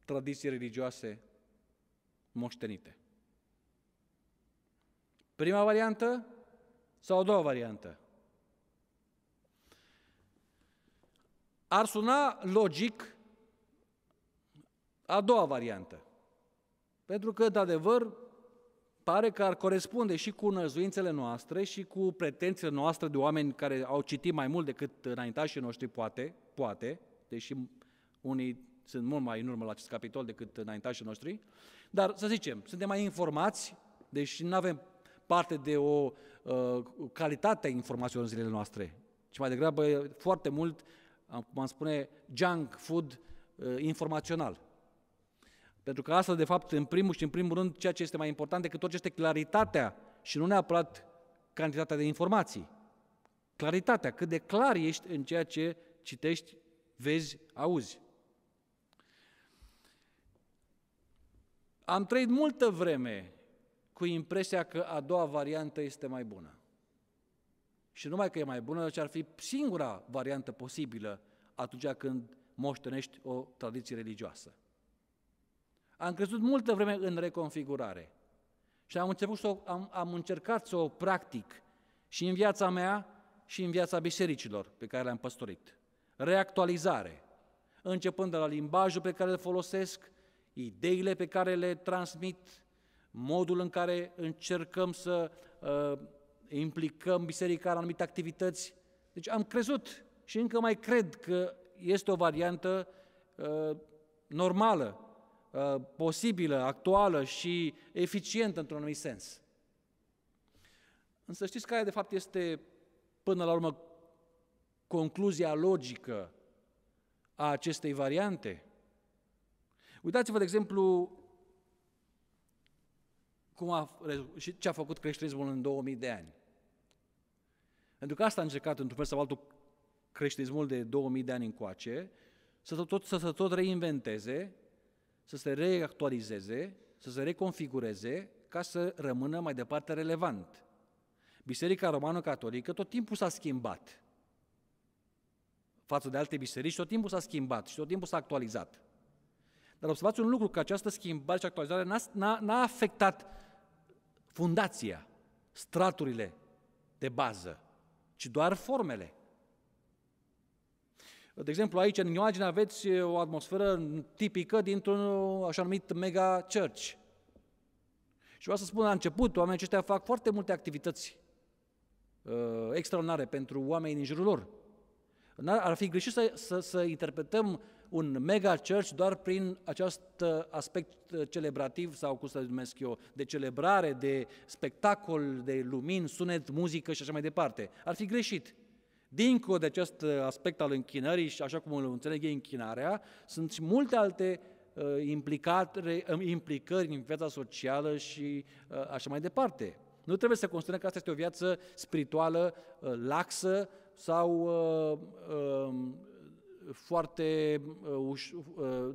Tradiții religioase moștenite. Prima variantă sau a doua variantă? Ar suna logic a doua variantă. Pentru că, de adevăr, pare că ar corespunde și cu năzuințele noastre și cu pretențiile noastre de oameni care au citit mai mult decât înaintașii noștri, poate, poate, deși unii sunt mult mai în urmă la acest capitol decât înaintașii noștri, dar să zicem, suntem mai informați, deși nu avem parte de o uh, calitate a informațiilor în zilele noastre, ci mai degrabă foarte mult, cum am spune, junk food uh, informațional. Pentru că asta, de fapt, în primul și în primul rând, ceea ce este mai important decât orice este claritatea și nu neapărat cantitatea de informații. Claritatea, cât de clar ești în ceea ce citești, vezi, auzi. Am trăit multă vreme cu impresia că a doua variantă este mai bună. Și numai că e mai bună, ci ar fi singura variantă posibilă atunci când moștenești o tradiție religioasă. Am crezut multă vreme în reconfigurare și am, început să o, am, am încercat să o practic și în viața mea și în viața bisericilor pe care le-am păstorit. Reactualizare, începând de la limbajul pe care îl folosesc, ideile pe care le transmit, modul în care încercăm să uh, implicăm biserica în anumite activități. Deci am crezut și încă mai cred că este o variantă uh, normală, uh, posibilă, actuală și eficientă într-un anumit sens. Însă știți care de fapt este până la urmă concluzia logică a acestei variante? Uitați-vă, de exemplu, cum a, și ce a făcut creștinismul în 2000 de ani. Pentru că asta a încercat, într-un fel sau altul, creștinismul de 2000 de ani încoace, să se tot, să se tot reinventeze, să se reactualizeze, să se reconfigureze, ca să rămână mai departe relevant. Biserica Romano-Catolică tot timpul s-a schimbat față de alte biserici, tot timpul s-a schimbat și tot timpul s-a actualizat. Dar observați un lucru, că această schimbare și actualizare n-a, n-a, afectat fundația, straturile de bază, ci doar formele. De exemplu, aici în imagine aveți o atmosferă tipică dintr-un așa numit mega church. Și vreau să spun la început, oamenii aceștia fac foarte multe activități uh, extraordinare pentru oamenii din jurul lor. Ar fi greșit să, să, să interpretăm un mega church doar prin acest uh, aspect uh, celebrativ sau, cum să numesc eu, de celebrare, de spectacol, de lumini, sunet, muzică și așa mai departe. Ar fi greșit. Dincolo de acest uh, aspect al închinării și așa cum îl înțeleg e închinarea, sunt și multe alte implicări în viața socială și așa mai departe. Nu trebuie să considerăm că asta este o viață spirituală laxă sau um, foarte uh, uș, uh, uh,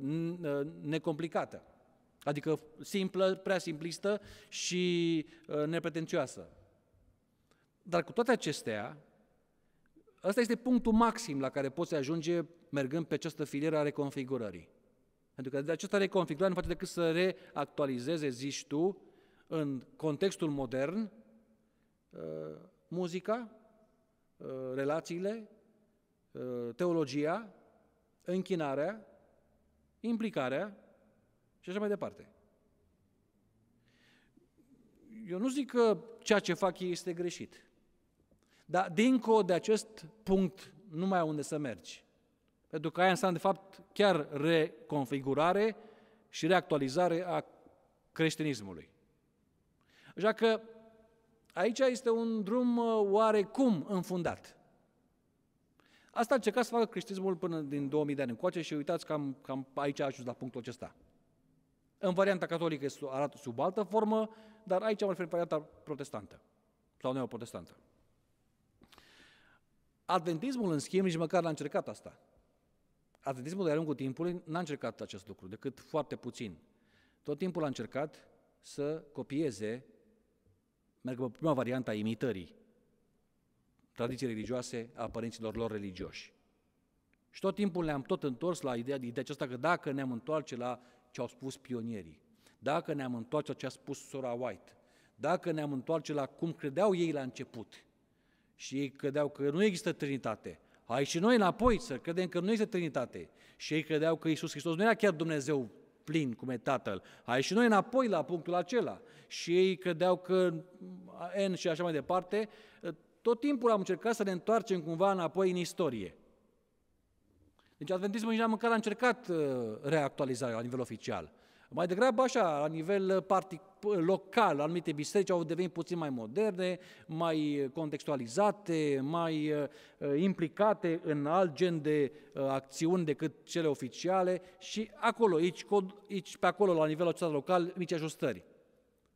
necomplicată. Adică simplă, prea simplistă și nepretențioasă. Dar cu toate acestea, ăsta este punctul maxim la care poți ajunge mergând pe această filieră a reconfigurării. Pentru că de această reconfigurare nu face decât să reactualizeze, zici tu, în contextul modern, muzica, relațiile, teologia închinarea, implicarea și așa mai departe. Eu nu zic că ceea ce fac ei este greșit, dar dincolo de acest punct nu mai unde să mergi. Pentru că aia înseamnă, de fapt, chiar reconfigurare și reactualizare a creștinismului. Așa că aici este un drum uh, oarecum înfundat. Asta a încercat să facă creștinismul până din 2000 de ani încoace și uitați cam, cam aici a ajuns la punctul acesta. În varianta catolică arată sub altă formă, dar aici am referit varianta protestantă sau neoprotestantă. Adventismul, în schimb, nici măcar n-a încercat asta. Adventismul de-a lungul timpului n-a încercat acest lucru, decât foarte puțin. Tot timpul a încercat să copieze, merg pe prima variantă a imitării, tradiții religioase a părinților lor religioși. Și tot timpul ne-am tot întors la ideea, ideea aceasta că dacă ne-am întoarce la ce au spus pionierii, dacă ne-am întoarce la ce a spus sora White, dacă ne-am întoarce la cum credeau ei la început și ei credeau că nu există Trinitate, hai și noi înapoi să credem că nu există Trinitate și ei credeau că Isus Hristos nu era chiar Dumnezeu plin cum e Tatăl, hai și noi înapoi la punctul acela și ei credeau că N și așa mai departe, tot timpul am încercat să ne întoarcem cumva înapoi în istorie. Deci adventismul nici măcar a încercat uh, reactualizarea la nivel oficial. Mai degrabă așa, la nivel uh, partic, uh, local, anumite biserici au devenit puțin mai moderne, mai contextualizate, mai implicate în alt gen de acțiuni decât cele oficiale și acolo, aici, aici pe acolo, la nivel local, mici ajustări.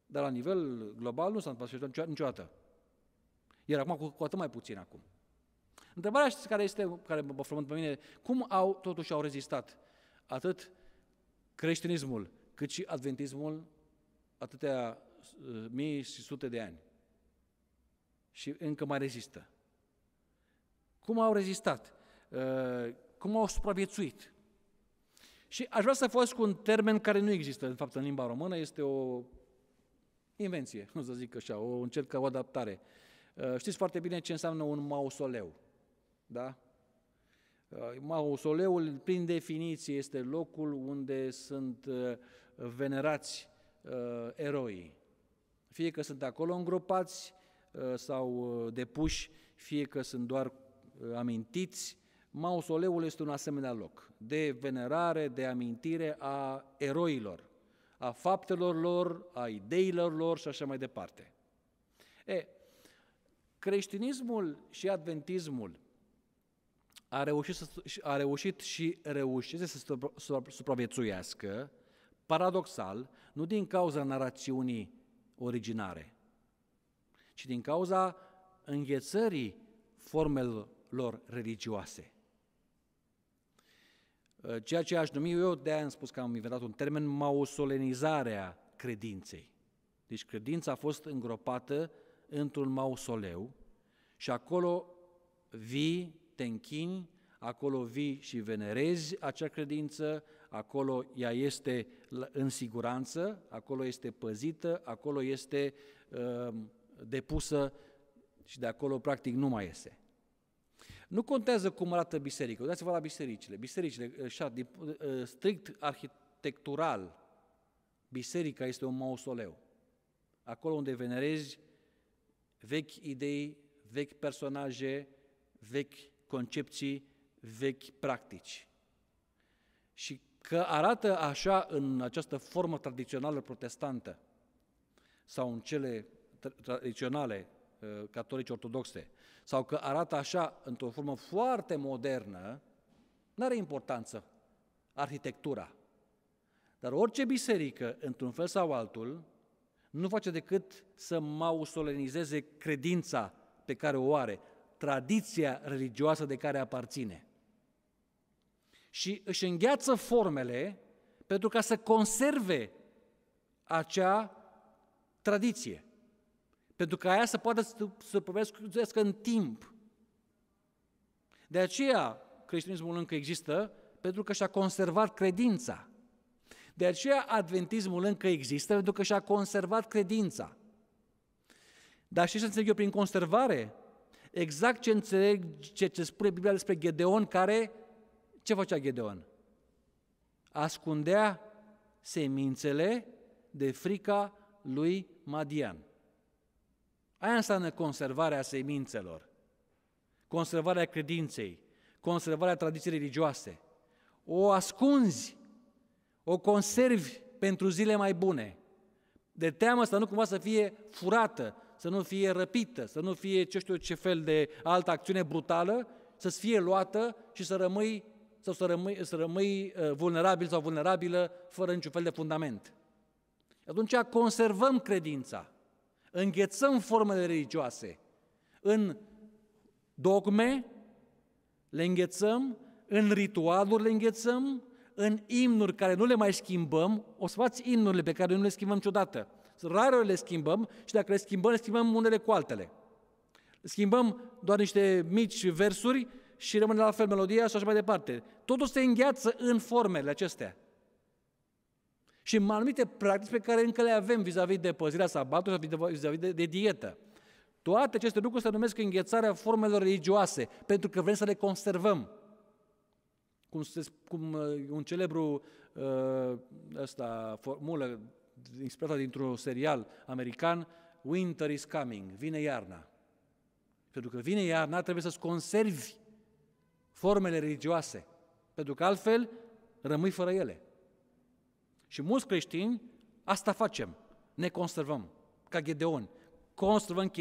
Dar la nivel global nu s-a întâmplat niciodată. Iar acum cu, cu atât mai puțin acum. Întrebarea care este, care mă frământ pe mine, cum au totuși au rezistat atât creștinismul, cât și adventismul atâtea uh, mii și sute de ani. Și încă mai rezistă. Cum au rezistat? Uh, cum au supraviețuit? Și aș vrea să fost cu un termen care nu există, în fapt, în limba română, este o invenție, *laughs* nu să zic așa, o încercare, o adaptare. Uh, Uh, știți foarte bine ce înseamnă un mausoleu, da? Uh, mausoleul, prin definiție, este locul unde sunt uh, venerați eroii. Fie că sunt acolo îngropați sau depuși, fie că sunt doar amintiți, mausoleul este un asemenea loc de venerare, de amintire a eroilor, a faptelor lor, a ideilor lor și așa mai departe. E, Creștinismul și adventismul a reușit, să, a reușit și reușește să supraviețuiască, paradoxal, nu din cauza narațiunii originare, ci din cauza înghețării formelor religioase. Ă, ceea ce aș numi eu, de aia am spus că am inventat un termen, mausolenizarea credinței. Deci credința a fost îngropată într-un mausoleu și acolo vii, te închini, acolo vii și venerezi acea credință, acolo ea este în siguranță, acolo este păzită, acolo este uh, depusă și de acolo practic nu mai iese. Nu contează cum arată biserica. Uitați-vă la bisericile. Bisericile, uh, așa, uh, strict arhitectural, biserica este un mausoleu. Acolo unde venerezi vechi idei, vechi personaje, vechi concepții, vechi practici. Și că arată așa în această formă tradițională protestantă sau în cele tradiționale uh, catolici ortodoxe, sau că arată așa într-o formă foarte modernă, nu are importanță arhitectura. Dar orice biserică, într-un fel sau altul, nu face decât să mausolenizeze credința pe care o are, tradiția religioasă de care aparține. Și își îngheață formele pentru ca să conserve acea tradiție. Pentru ca aia să poată să povestească în timp. De aceea creștinismul încă există, pentru că și-a conservat credința. De aceea adventismul încă există pentru că și-a conservat credința. Dar știți ce înțeleg eu prin conservare? Exact ce înțeleg, ce, ce spune Biblia despre Gedeon, care, ce făcea Gedeon? Ascundea semințele de frica lui Madian. Aia înseamnă conservarea semințelor, conservarea credinței, conservarea tradiției religioase. O ascunzi o conservi pentru zile mai bune. De teamă să nu cumva să fie furată, să nu fie răpită, să nu fie ce știu ce fel de altă acțiune brutală, să-ți fie luată și să rămâi, sau să rămâi, să rămâi ă, vulnerabil sau vulnerabilă fără niciun fel de fundament. Atunci conservăm credința, înghețăm formele religioase în dogme, le înghețăm, în ritualuri le înghețăm, în imnuri care nu le mai schimbăm, o să faci imnurile pe care nu le schimbăm niciodată. Rare le schimbăm și dacă le schimbăm, le schimbăm unele cu altele. Schimbăm doar niște mici versuri și rămâne la fel melodia și așa mai departe. Totul se îngheață în formele acestea. Și în anumite practici pe care încă le avem vis-a-vis de păzirea sabatului, vis-a-vis de, de dietă. Toate aceste lucruri se numesc înghețarea formelor religioase, pentru că vrem să le conservăm cum, se, cum uh, un celebru uh, ăsta, formulă inspirată dintr-un serial american, Winter is coming, vine iarna. Pentru că vine iarna, trebuie să-ți conservi formele religioase, pentru că altfel rămâi fără ele. Și mulți creștini asta facem, ne conservăm, ca Gedeon. Conservăm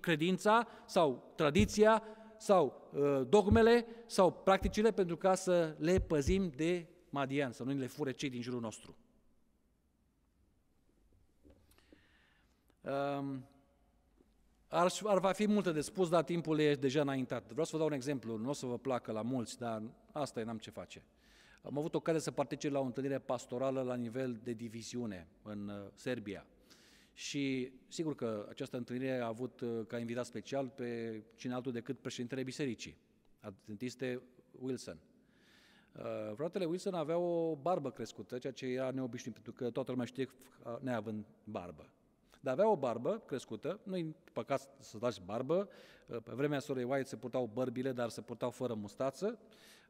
credința sau tradiția sau uh, dogmele sau practicile pentru ca să le păzim de madian, să nu le fure cei din jurul nostru. Um, ar, ar va fi multe de spus, dar timpul e deja înaintat. Vreau să vă dau un exemplu, nu o să vă placă la mulți, dar asta e, n-am ce face. Am avut ocazia să particip la o întâlnire pastorală la nivel de diviziune în uh, Serbia. Și sigur că această întâlnire a avut uh, ca invitat special pe cine altul decât președintele bisericii, adventiste Wilson. Uh, fratele Wilson avea o barbă crescută, ceea ce era neobișnuit, pentru că toată lumea știe uh, neavând barbă. Dar avea o barbă crescută, nu-i păcat să lași barbă, pe vremea sorei White se purtau bărbile, dar se purtau fără mustață,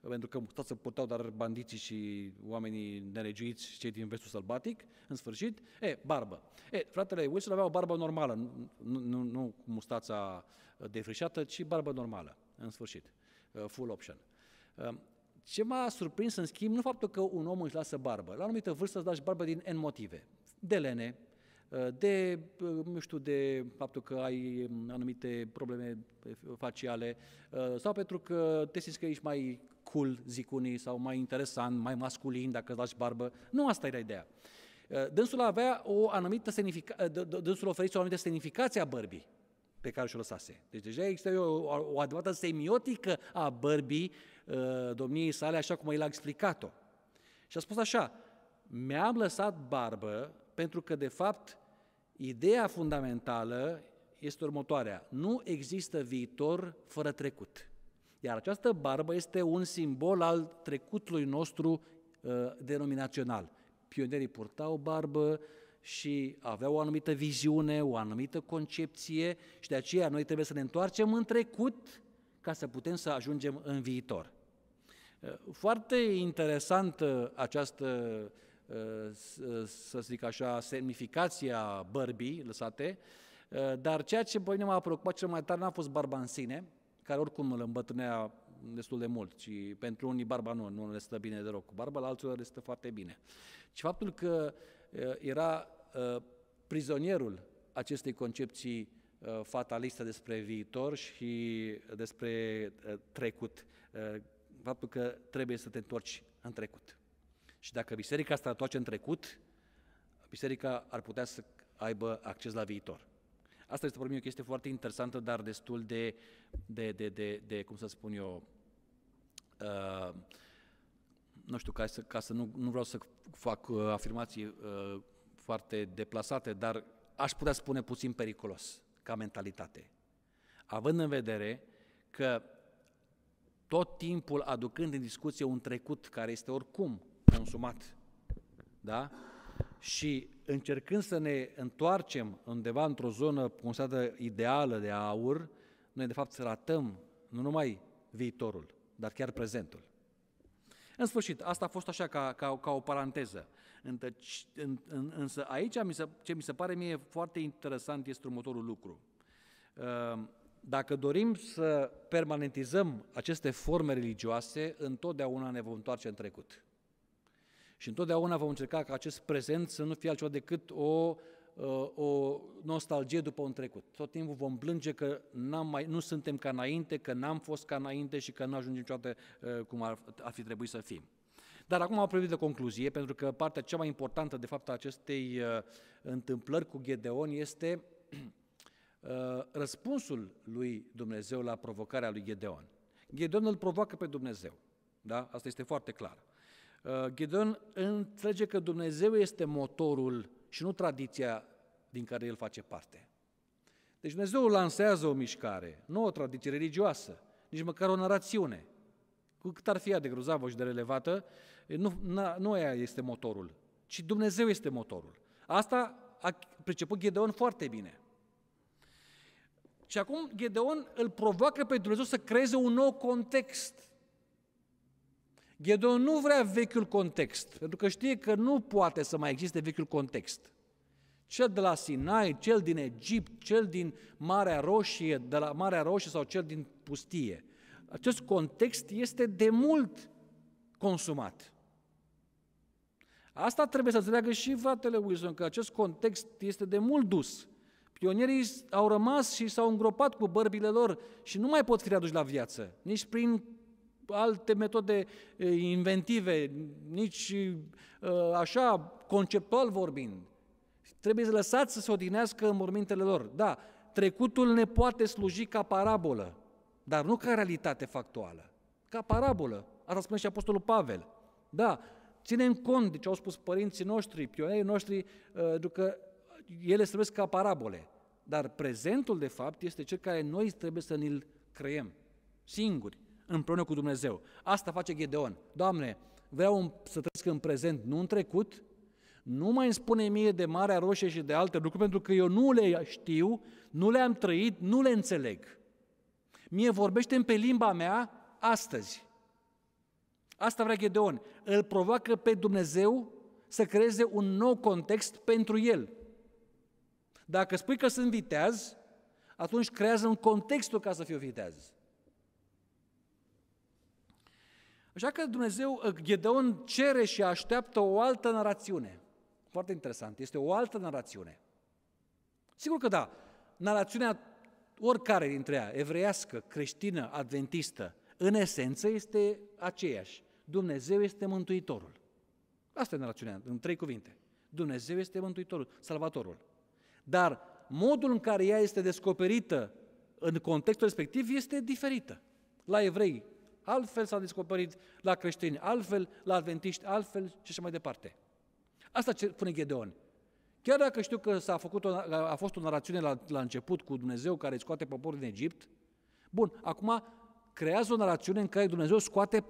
pentru că toți se purtau dar bandiții și oamenii neregiuiți, cei din vestul sălbatic, în sfârșit, e, barbă. E, fratele Wilson avea o barbă normală, nu, nu, nu cu mustața uh, defrișată, ci barbă normală, în sfârșit, uh, full option. Uh, ce m-a surprins, în schimb, nu faptul că un om își lasă barbă. La anumită vârstă îți lași barbă din N motive. De lene, de, nu știu, de faptul că ai um, anumite probleme faciale sau pentru că te simți că ești mai cool, zic unii, sau mai interesant, mai masculin, dacă îți lași barbă. Nu asta era ideea. Uh, dânsul avea o anumită semnifica- uh, dânsul oferiți o anumită semnificație a bărbii pe care și-o lăsase. Deci deja există o, o adevărată semiotică a bărbii uh, domniei sale, așa cum el a explicat-o. Și a spus așa, mi-am lăsat barbă pentru că, de fapt, ideea fundamentală este următoarea. Nu există viitor fără trecut. Iar această barbă este un simbol al trecutului nostru uh, denominațional. Pionerii purtau barbă și aveau o anumită viziune, o anumită concepție și de aceea noi trebuie să ne întoarcem în trecut ca să putem să ajungem în viitor. Uh, foarte interesantă această, uh, să zic așa, semnificația bărbii lăsate, dar ceea ce pe mine m-a preocupat cel mai tare n-a fost barba în sine, care oricum îl îmbătrânea destul de mult și pentru unii barba nu, nu le stă bine deloc cu barba, la alții le stă foarte bine. Și faptul că era prizonierul acestei concepții fatalistă despre viitor și despre trecut, faptul că trebuie să te întorci în trecut. Și dacă biserica asta întoarce în trecut, biserica ar putea să aibă acces la viitor. Asta este, probabil, o chestie foarte interesantă, dar destul de, de, de, de, de cum să spun eu, uh, nu știu, ca să, ca să nu, nu vreau să fac uh, afirmații uh, foarte deplasate, dar aș putea spune puțin periculos ca mentalitate. Având în vedere că tot timpul aducând în discuție un trecut care este oricum consumat, da? Și încercând să ne întoarcem undeva într-o zonă considerată ideală de aur, noi de fapt ratăm nu numai viitorul, dar chiar prezentul. În sfârșit, asta a fost așa ca, ca, ca o paranteză. Însă aici ce mi se pare mie foarte interesant este următorul lucru. Ehm, dacă dorim să permanentizăm aceste forme religioase, întotdeauna ne vom întoarce în trecut. Și întotdeauna vom încerca ca acest prezent să nu fie altceva decât o, uh, o nostalgie după un trecut. Tot timpul vom plânge că n-am mai, nu suntem ca înainte, că n-am fost ca înainte și că nu ajungem niciodată uh, cum ar, ar fi trebuit să fim. Dar acum am privit de concluzie, pentru că partea cea mai importantă, de fapt, a acestei uh, întâmplări cu Gedeon este *clears throat* răspunsul lui Dumnezeu la provocarea lui Gedeon. Gedeon îl provoacă pe Dumnezeu. Da? Asta este foarte clar. Uh, Ghidon înțelege că Dumnezeu este motorul și nu tradiția din care el face parte. Deci Dumnezeu lansează o mișcare, nu o tradiție religioasă, nici măcar o narațiune. Cu cât ar fi ea de grozavă și de relevată, nu, na, nu aia este motorul, ci Dumnezeu este motorul. Asta a priceput Gedeon foarte bine. Și acum Gedeon îl provoacă pe Dumnezeu să creeze un nou context Gedeon nu vrea vechiul context, pentru că știe că nu poate să mai existe vechiul context. Cel de la Sinai, cel din Egipt, cel din Marea Roșie, de la Marea Roșie sau cel din pustie. Acest context este de mult consumat. Asta trebuie să înțeleagă și fratele Wilson, că acest context este de mult dus. Pionierii au rămas și s-au îngropat cu bărbile lor și nu mai pot fi aduși la viață, nici prin alte metode inventive, nici așa conceptual vorbind. Trebuie să lăsați să se odinească în mormintele lor. Da, trecutul ne poate sluji ca parabolă, dar nu ca realitate factuală, ca parabolă. Asta spune și Apostolul Pavel. Da, ținem cont de ce au spus părinții noștri, pionierii noștri, pentru că ele servesc ca parabole. Dar prezentul, de fapt, este cel care noi trebuie să ne-l creăm, singuri împreună cu Dumnezeu. Asta face Gedeon. Doamne, vreau să trăiesc în prezent, nu în trecut, nu mai îmi spune mie de Marea Roșie și de alte lucruri, pentru că eu nu le știu, nu le-am trăit, nu le înțeleg. Mie vorbește pe limba mea astăzi. Asta vrea Gedeon. Îl provoacă pe Dumnezeu să creeze un nou context pentru el. Dacă spui că sunt viteaz, atunci creează un contextul ca să fiu viteaz. Așa că Dumnezeu, ă, Gedeon cere și așteaptă o altă narațiune. Foarte interesant, este o altă narațiune. Sigur că da, narațiunea oricare dintre ea, evreiască, creștină, adventistă, în esență este aceeași. Dumnezeu este Mântuitorul. Asta e narațiunea, în trei cuvinte. Dumnezeu este Mântuitorul, Salvatorul. Dar modul în care ea este descoperită în contextul respectiv este diferită. La evrei, altfel s-a descoperit la creștini, altfel la adventiști, altfel și așa mai departe. Asta ce spune Gedeon. Chiar dacă știu că s-a făcut o, a fost o narațiune la, la început cu Dumnezeu care scoate poporul din Egipt, bun, acum creează o narațiune în care Dumnezeu scoate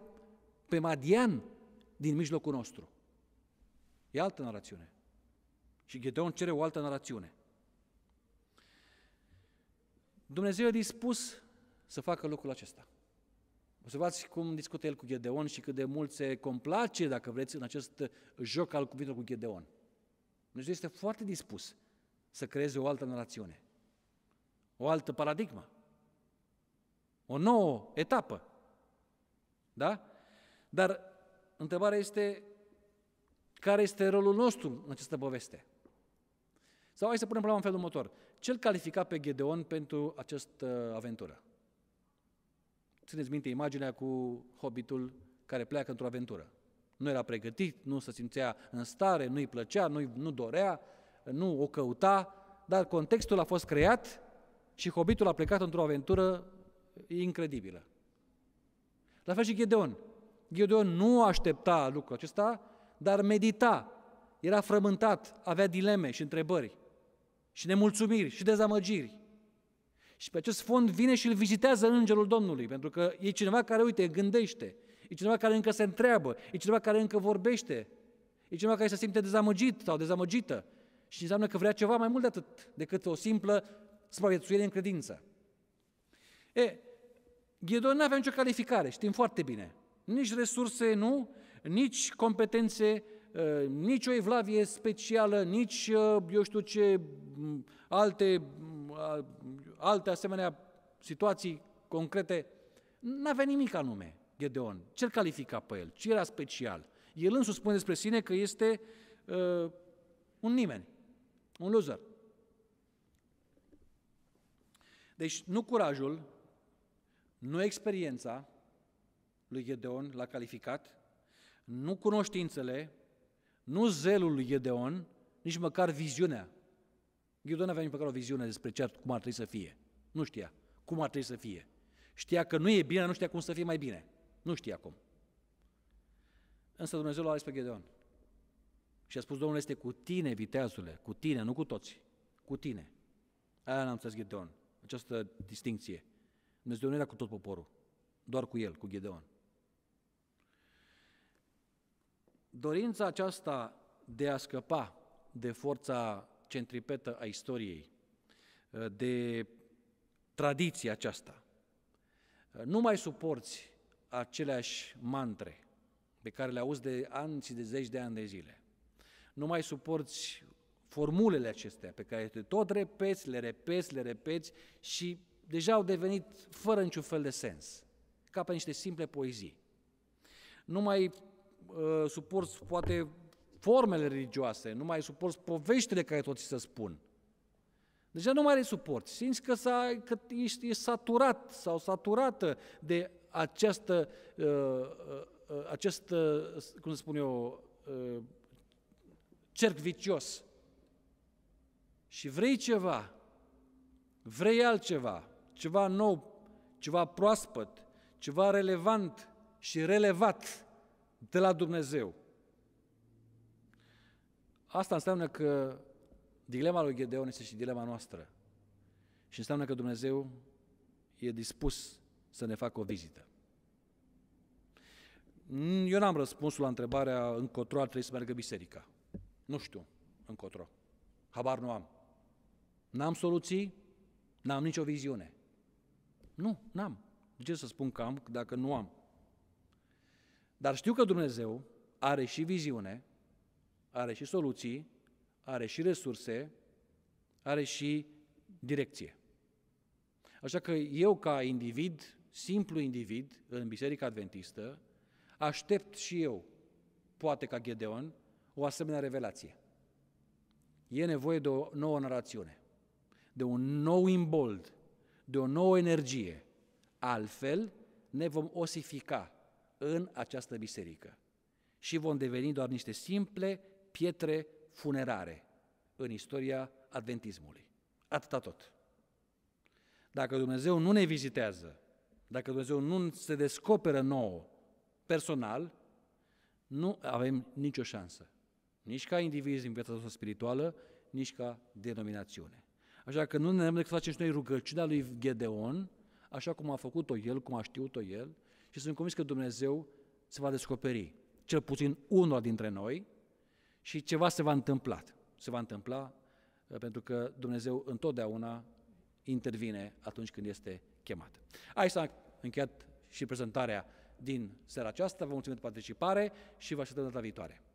pe Madian din mijlocul nostru. E altă narațiune. Și Gedeon cere o altă narațiune. Dumnezeu e dispus să facă lucrul acesta. Observați cum discută el cu Gedeon și cât de mult se complace, dacă vreți, în acest joc al cuvintelor cu Gedeon. Dumnezeu este foarte dispus să creeze o altă narațiune, o altă paradigmă, o nouă etapă. Da? Dar întrebarea este care este rolul nostru în această poveste? Sau hai să punem problema în felul următor. Cel l pe Gedeon pentru această aventură? Țineți minte imaginea cu hobbitul care pleacă într-o aventură. Nu era pregătit, nu se simțea în stare, nu-i plăcea, nu, i- nu dorea, nu o căuta, dar contextul a fost creat și hobbitul a plecat într-o aventură incredibilă. La fel și Gedeon. Gedeon nu aștepta lucrul acesta, dar medita. Era frământat, avea dileme și întrebări și nemulțumiri și dezamăgiri. Și pe acest fond vine și îl vizitează Îngerul Domnului, pentru că e cineva care, uite, gândește, e cineva care încă se întreabă, e cineva care încă vorbește, e cineva care se simte dezamăgit sau dezamăgită și înseamnă că vrea ceva mai mult de atât decât o simplă supraviețuire în credință. E, Ghidon nu avea nicio calificare, știm foarte bine. Nici resurse nu, nici competențe, ă, nici o evlavie specială, nici, ă, eu știu ce, alte alte asemenea situații concrete, n-avea nimic anume Gedeon. Ce-l califica pe el? Ce era special? El însuși spune despre sine că este uh, un nimeni, un loser. Deci nu curajul, nu experiența lui Gedeon l-a calificat, nu cunoștințele, nu zelul lui Gedeon, nici măcar viziunea nu avea nici măcar o viziune despre ce, cum ar trebui să fie. Nu știa cum ar trebui să fie. Știa că nu e bine, nu știa cum să fie mai bine. Nu știa cum. Însă Dumnezeu l-a ales pe Gedeon. Și a spus, Domnul este cu tine, viteazule, cu tine, nu cu toți, cu tine. Aia n-am înțeles Gedeon, această distinție. Dumnezeu nu era cu tot poporul, doar cu el, cu Gedeon. Dorința aceasta de a scăpa de forța centripetă a istoriei, uh, de tradiția aceasta. Uh, nu mai suporți aceleași mantre pe care le auzi de ani și de zeci de ani de zile. Nu mai suporți formulele acestea pe care te tot repeți, le repeți, le repeți și deja au devenit fără niciun fel de sens, ca pe niște simple poezii. Nu mai uh, suporți poate formele religioase, nu mai suporți poveștile care tot ți se spun. Deja nu mai le suporți, simți că, s-a, că ești, ești saturat sau saturată de această, uh, uh, acest, uh, cum să spun eu, uh, cerc vicios. Și vrei ceva, vrei altceva, ceva nou, ceva proaspăt, ceva relevant și relevat de la Dumnezeu. Asta înseamnă că dilema lui Gedeon este și dilema noastră. Și înseamnă că Dumnezeu e dispus să ne facă o vizită. Eu n-am răspunsul la întrebarea încotro ar trebui să meargă biserica. Nu știu încotro. Habar nu am. N-am soluții, n-am nicio viziune. Nu, n-am. De ce să spun că am dacă nu am? Dar știu că Dumnezeu are și viziune are și soluții, are și resurse, are și direcție. Așa că eu ca individ, simplu individ în Biserica Adventistă, aștept și eu, poate ca Gedeon, o asemenea revelație. E nevoie de o nouă narațiune, de un nou imbold, de o nouă energie. Altfel ne vom osifica în această biserică și vom deveni doar niște simple pietre funerare în istoria adventismului. Atâta tot. Dacă Dumnezeu nu ne vizitează, dacă Dumnezeu nu se descoperă nouă personal, nu avem nicio șansă. Nici ca indivizi în viața noastră spirituală, nici ca denominațiune. Așa că nu ne dăm decât să facem și noi rugăciunea lui Gedeon, așa cum a făcut-o el, cum a știut-o el, și sunt convins că Dumnezeu se va descoperi, cel puțin unul dintre noi, și ceva se va întâmpla. Se va întâmpla uh, pentru că Dumnezeu întotdeauna intervine atunci când este chemat. Aici s-a încheiat și prezentarea din seara aceasta. Vă mulțumim pentru participare și vă așteptăm data viitoare.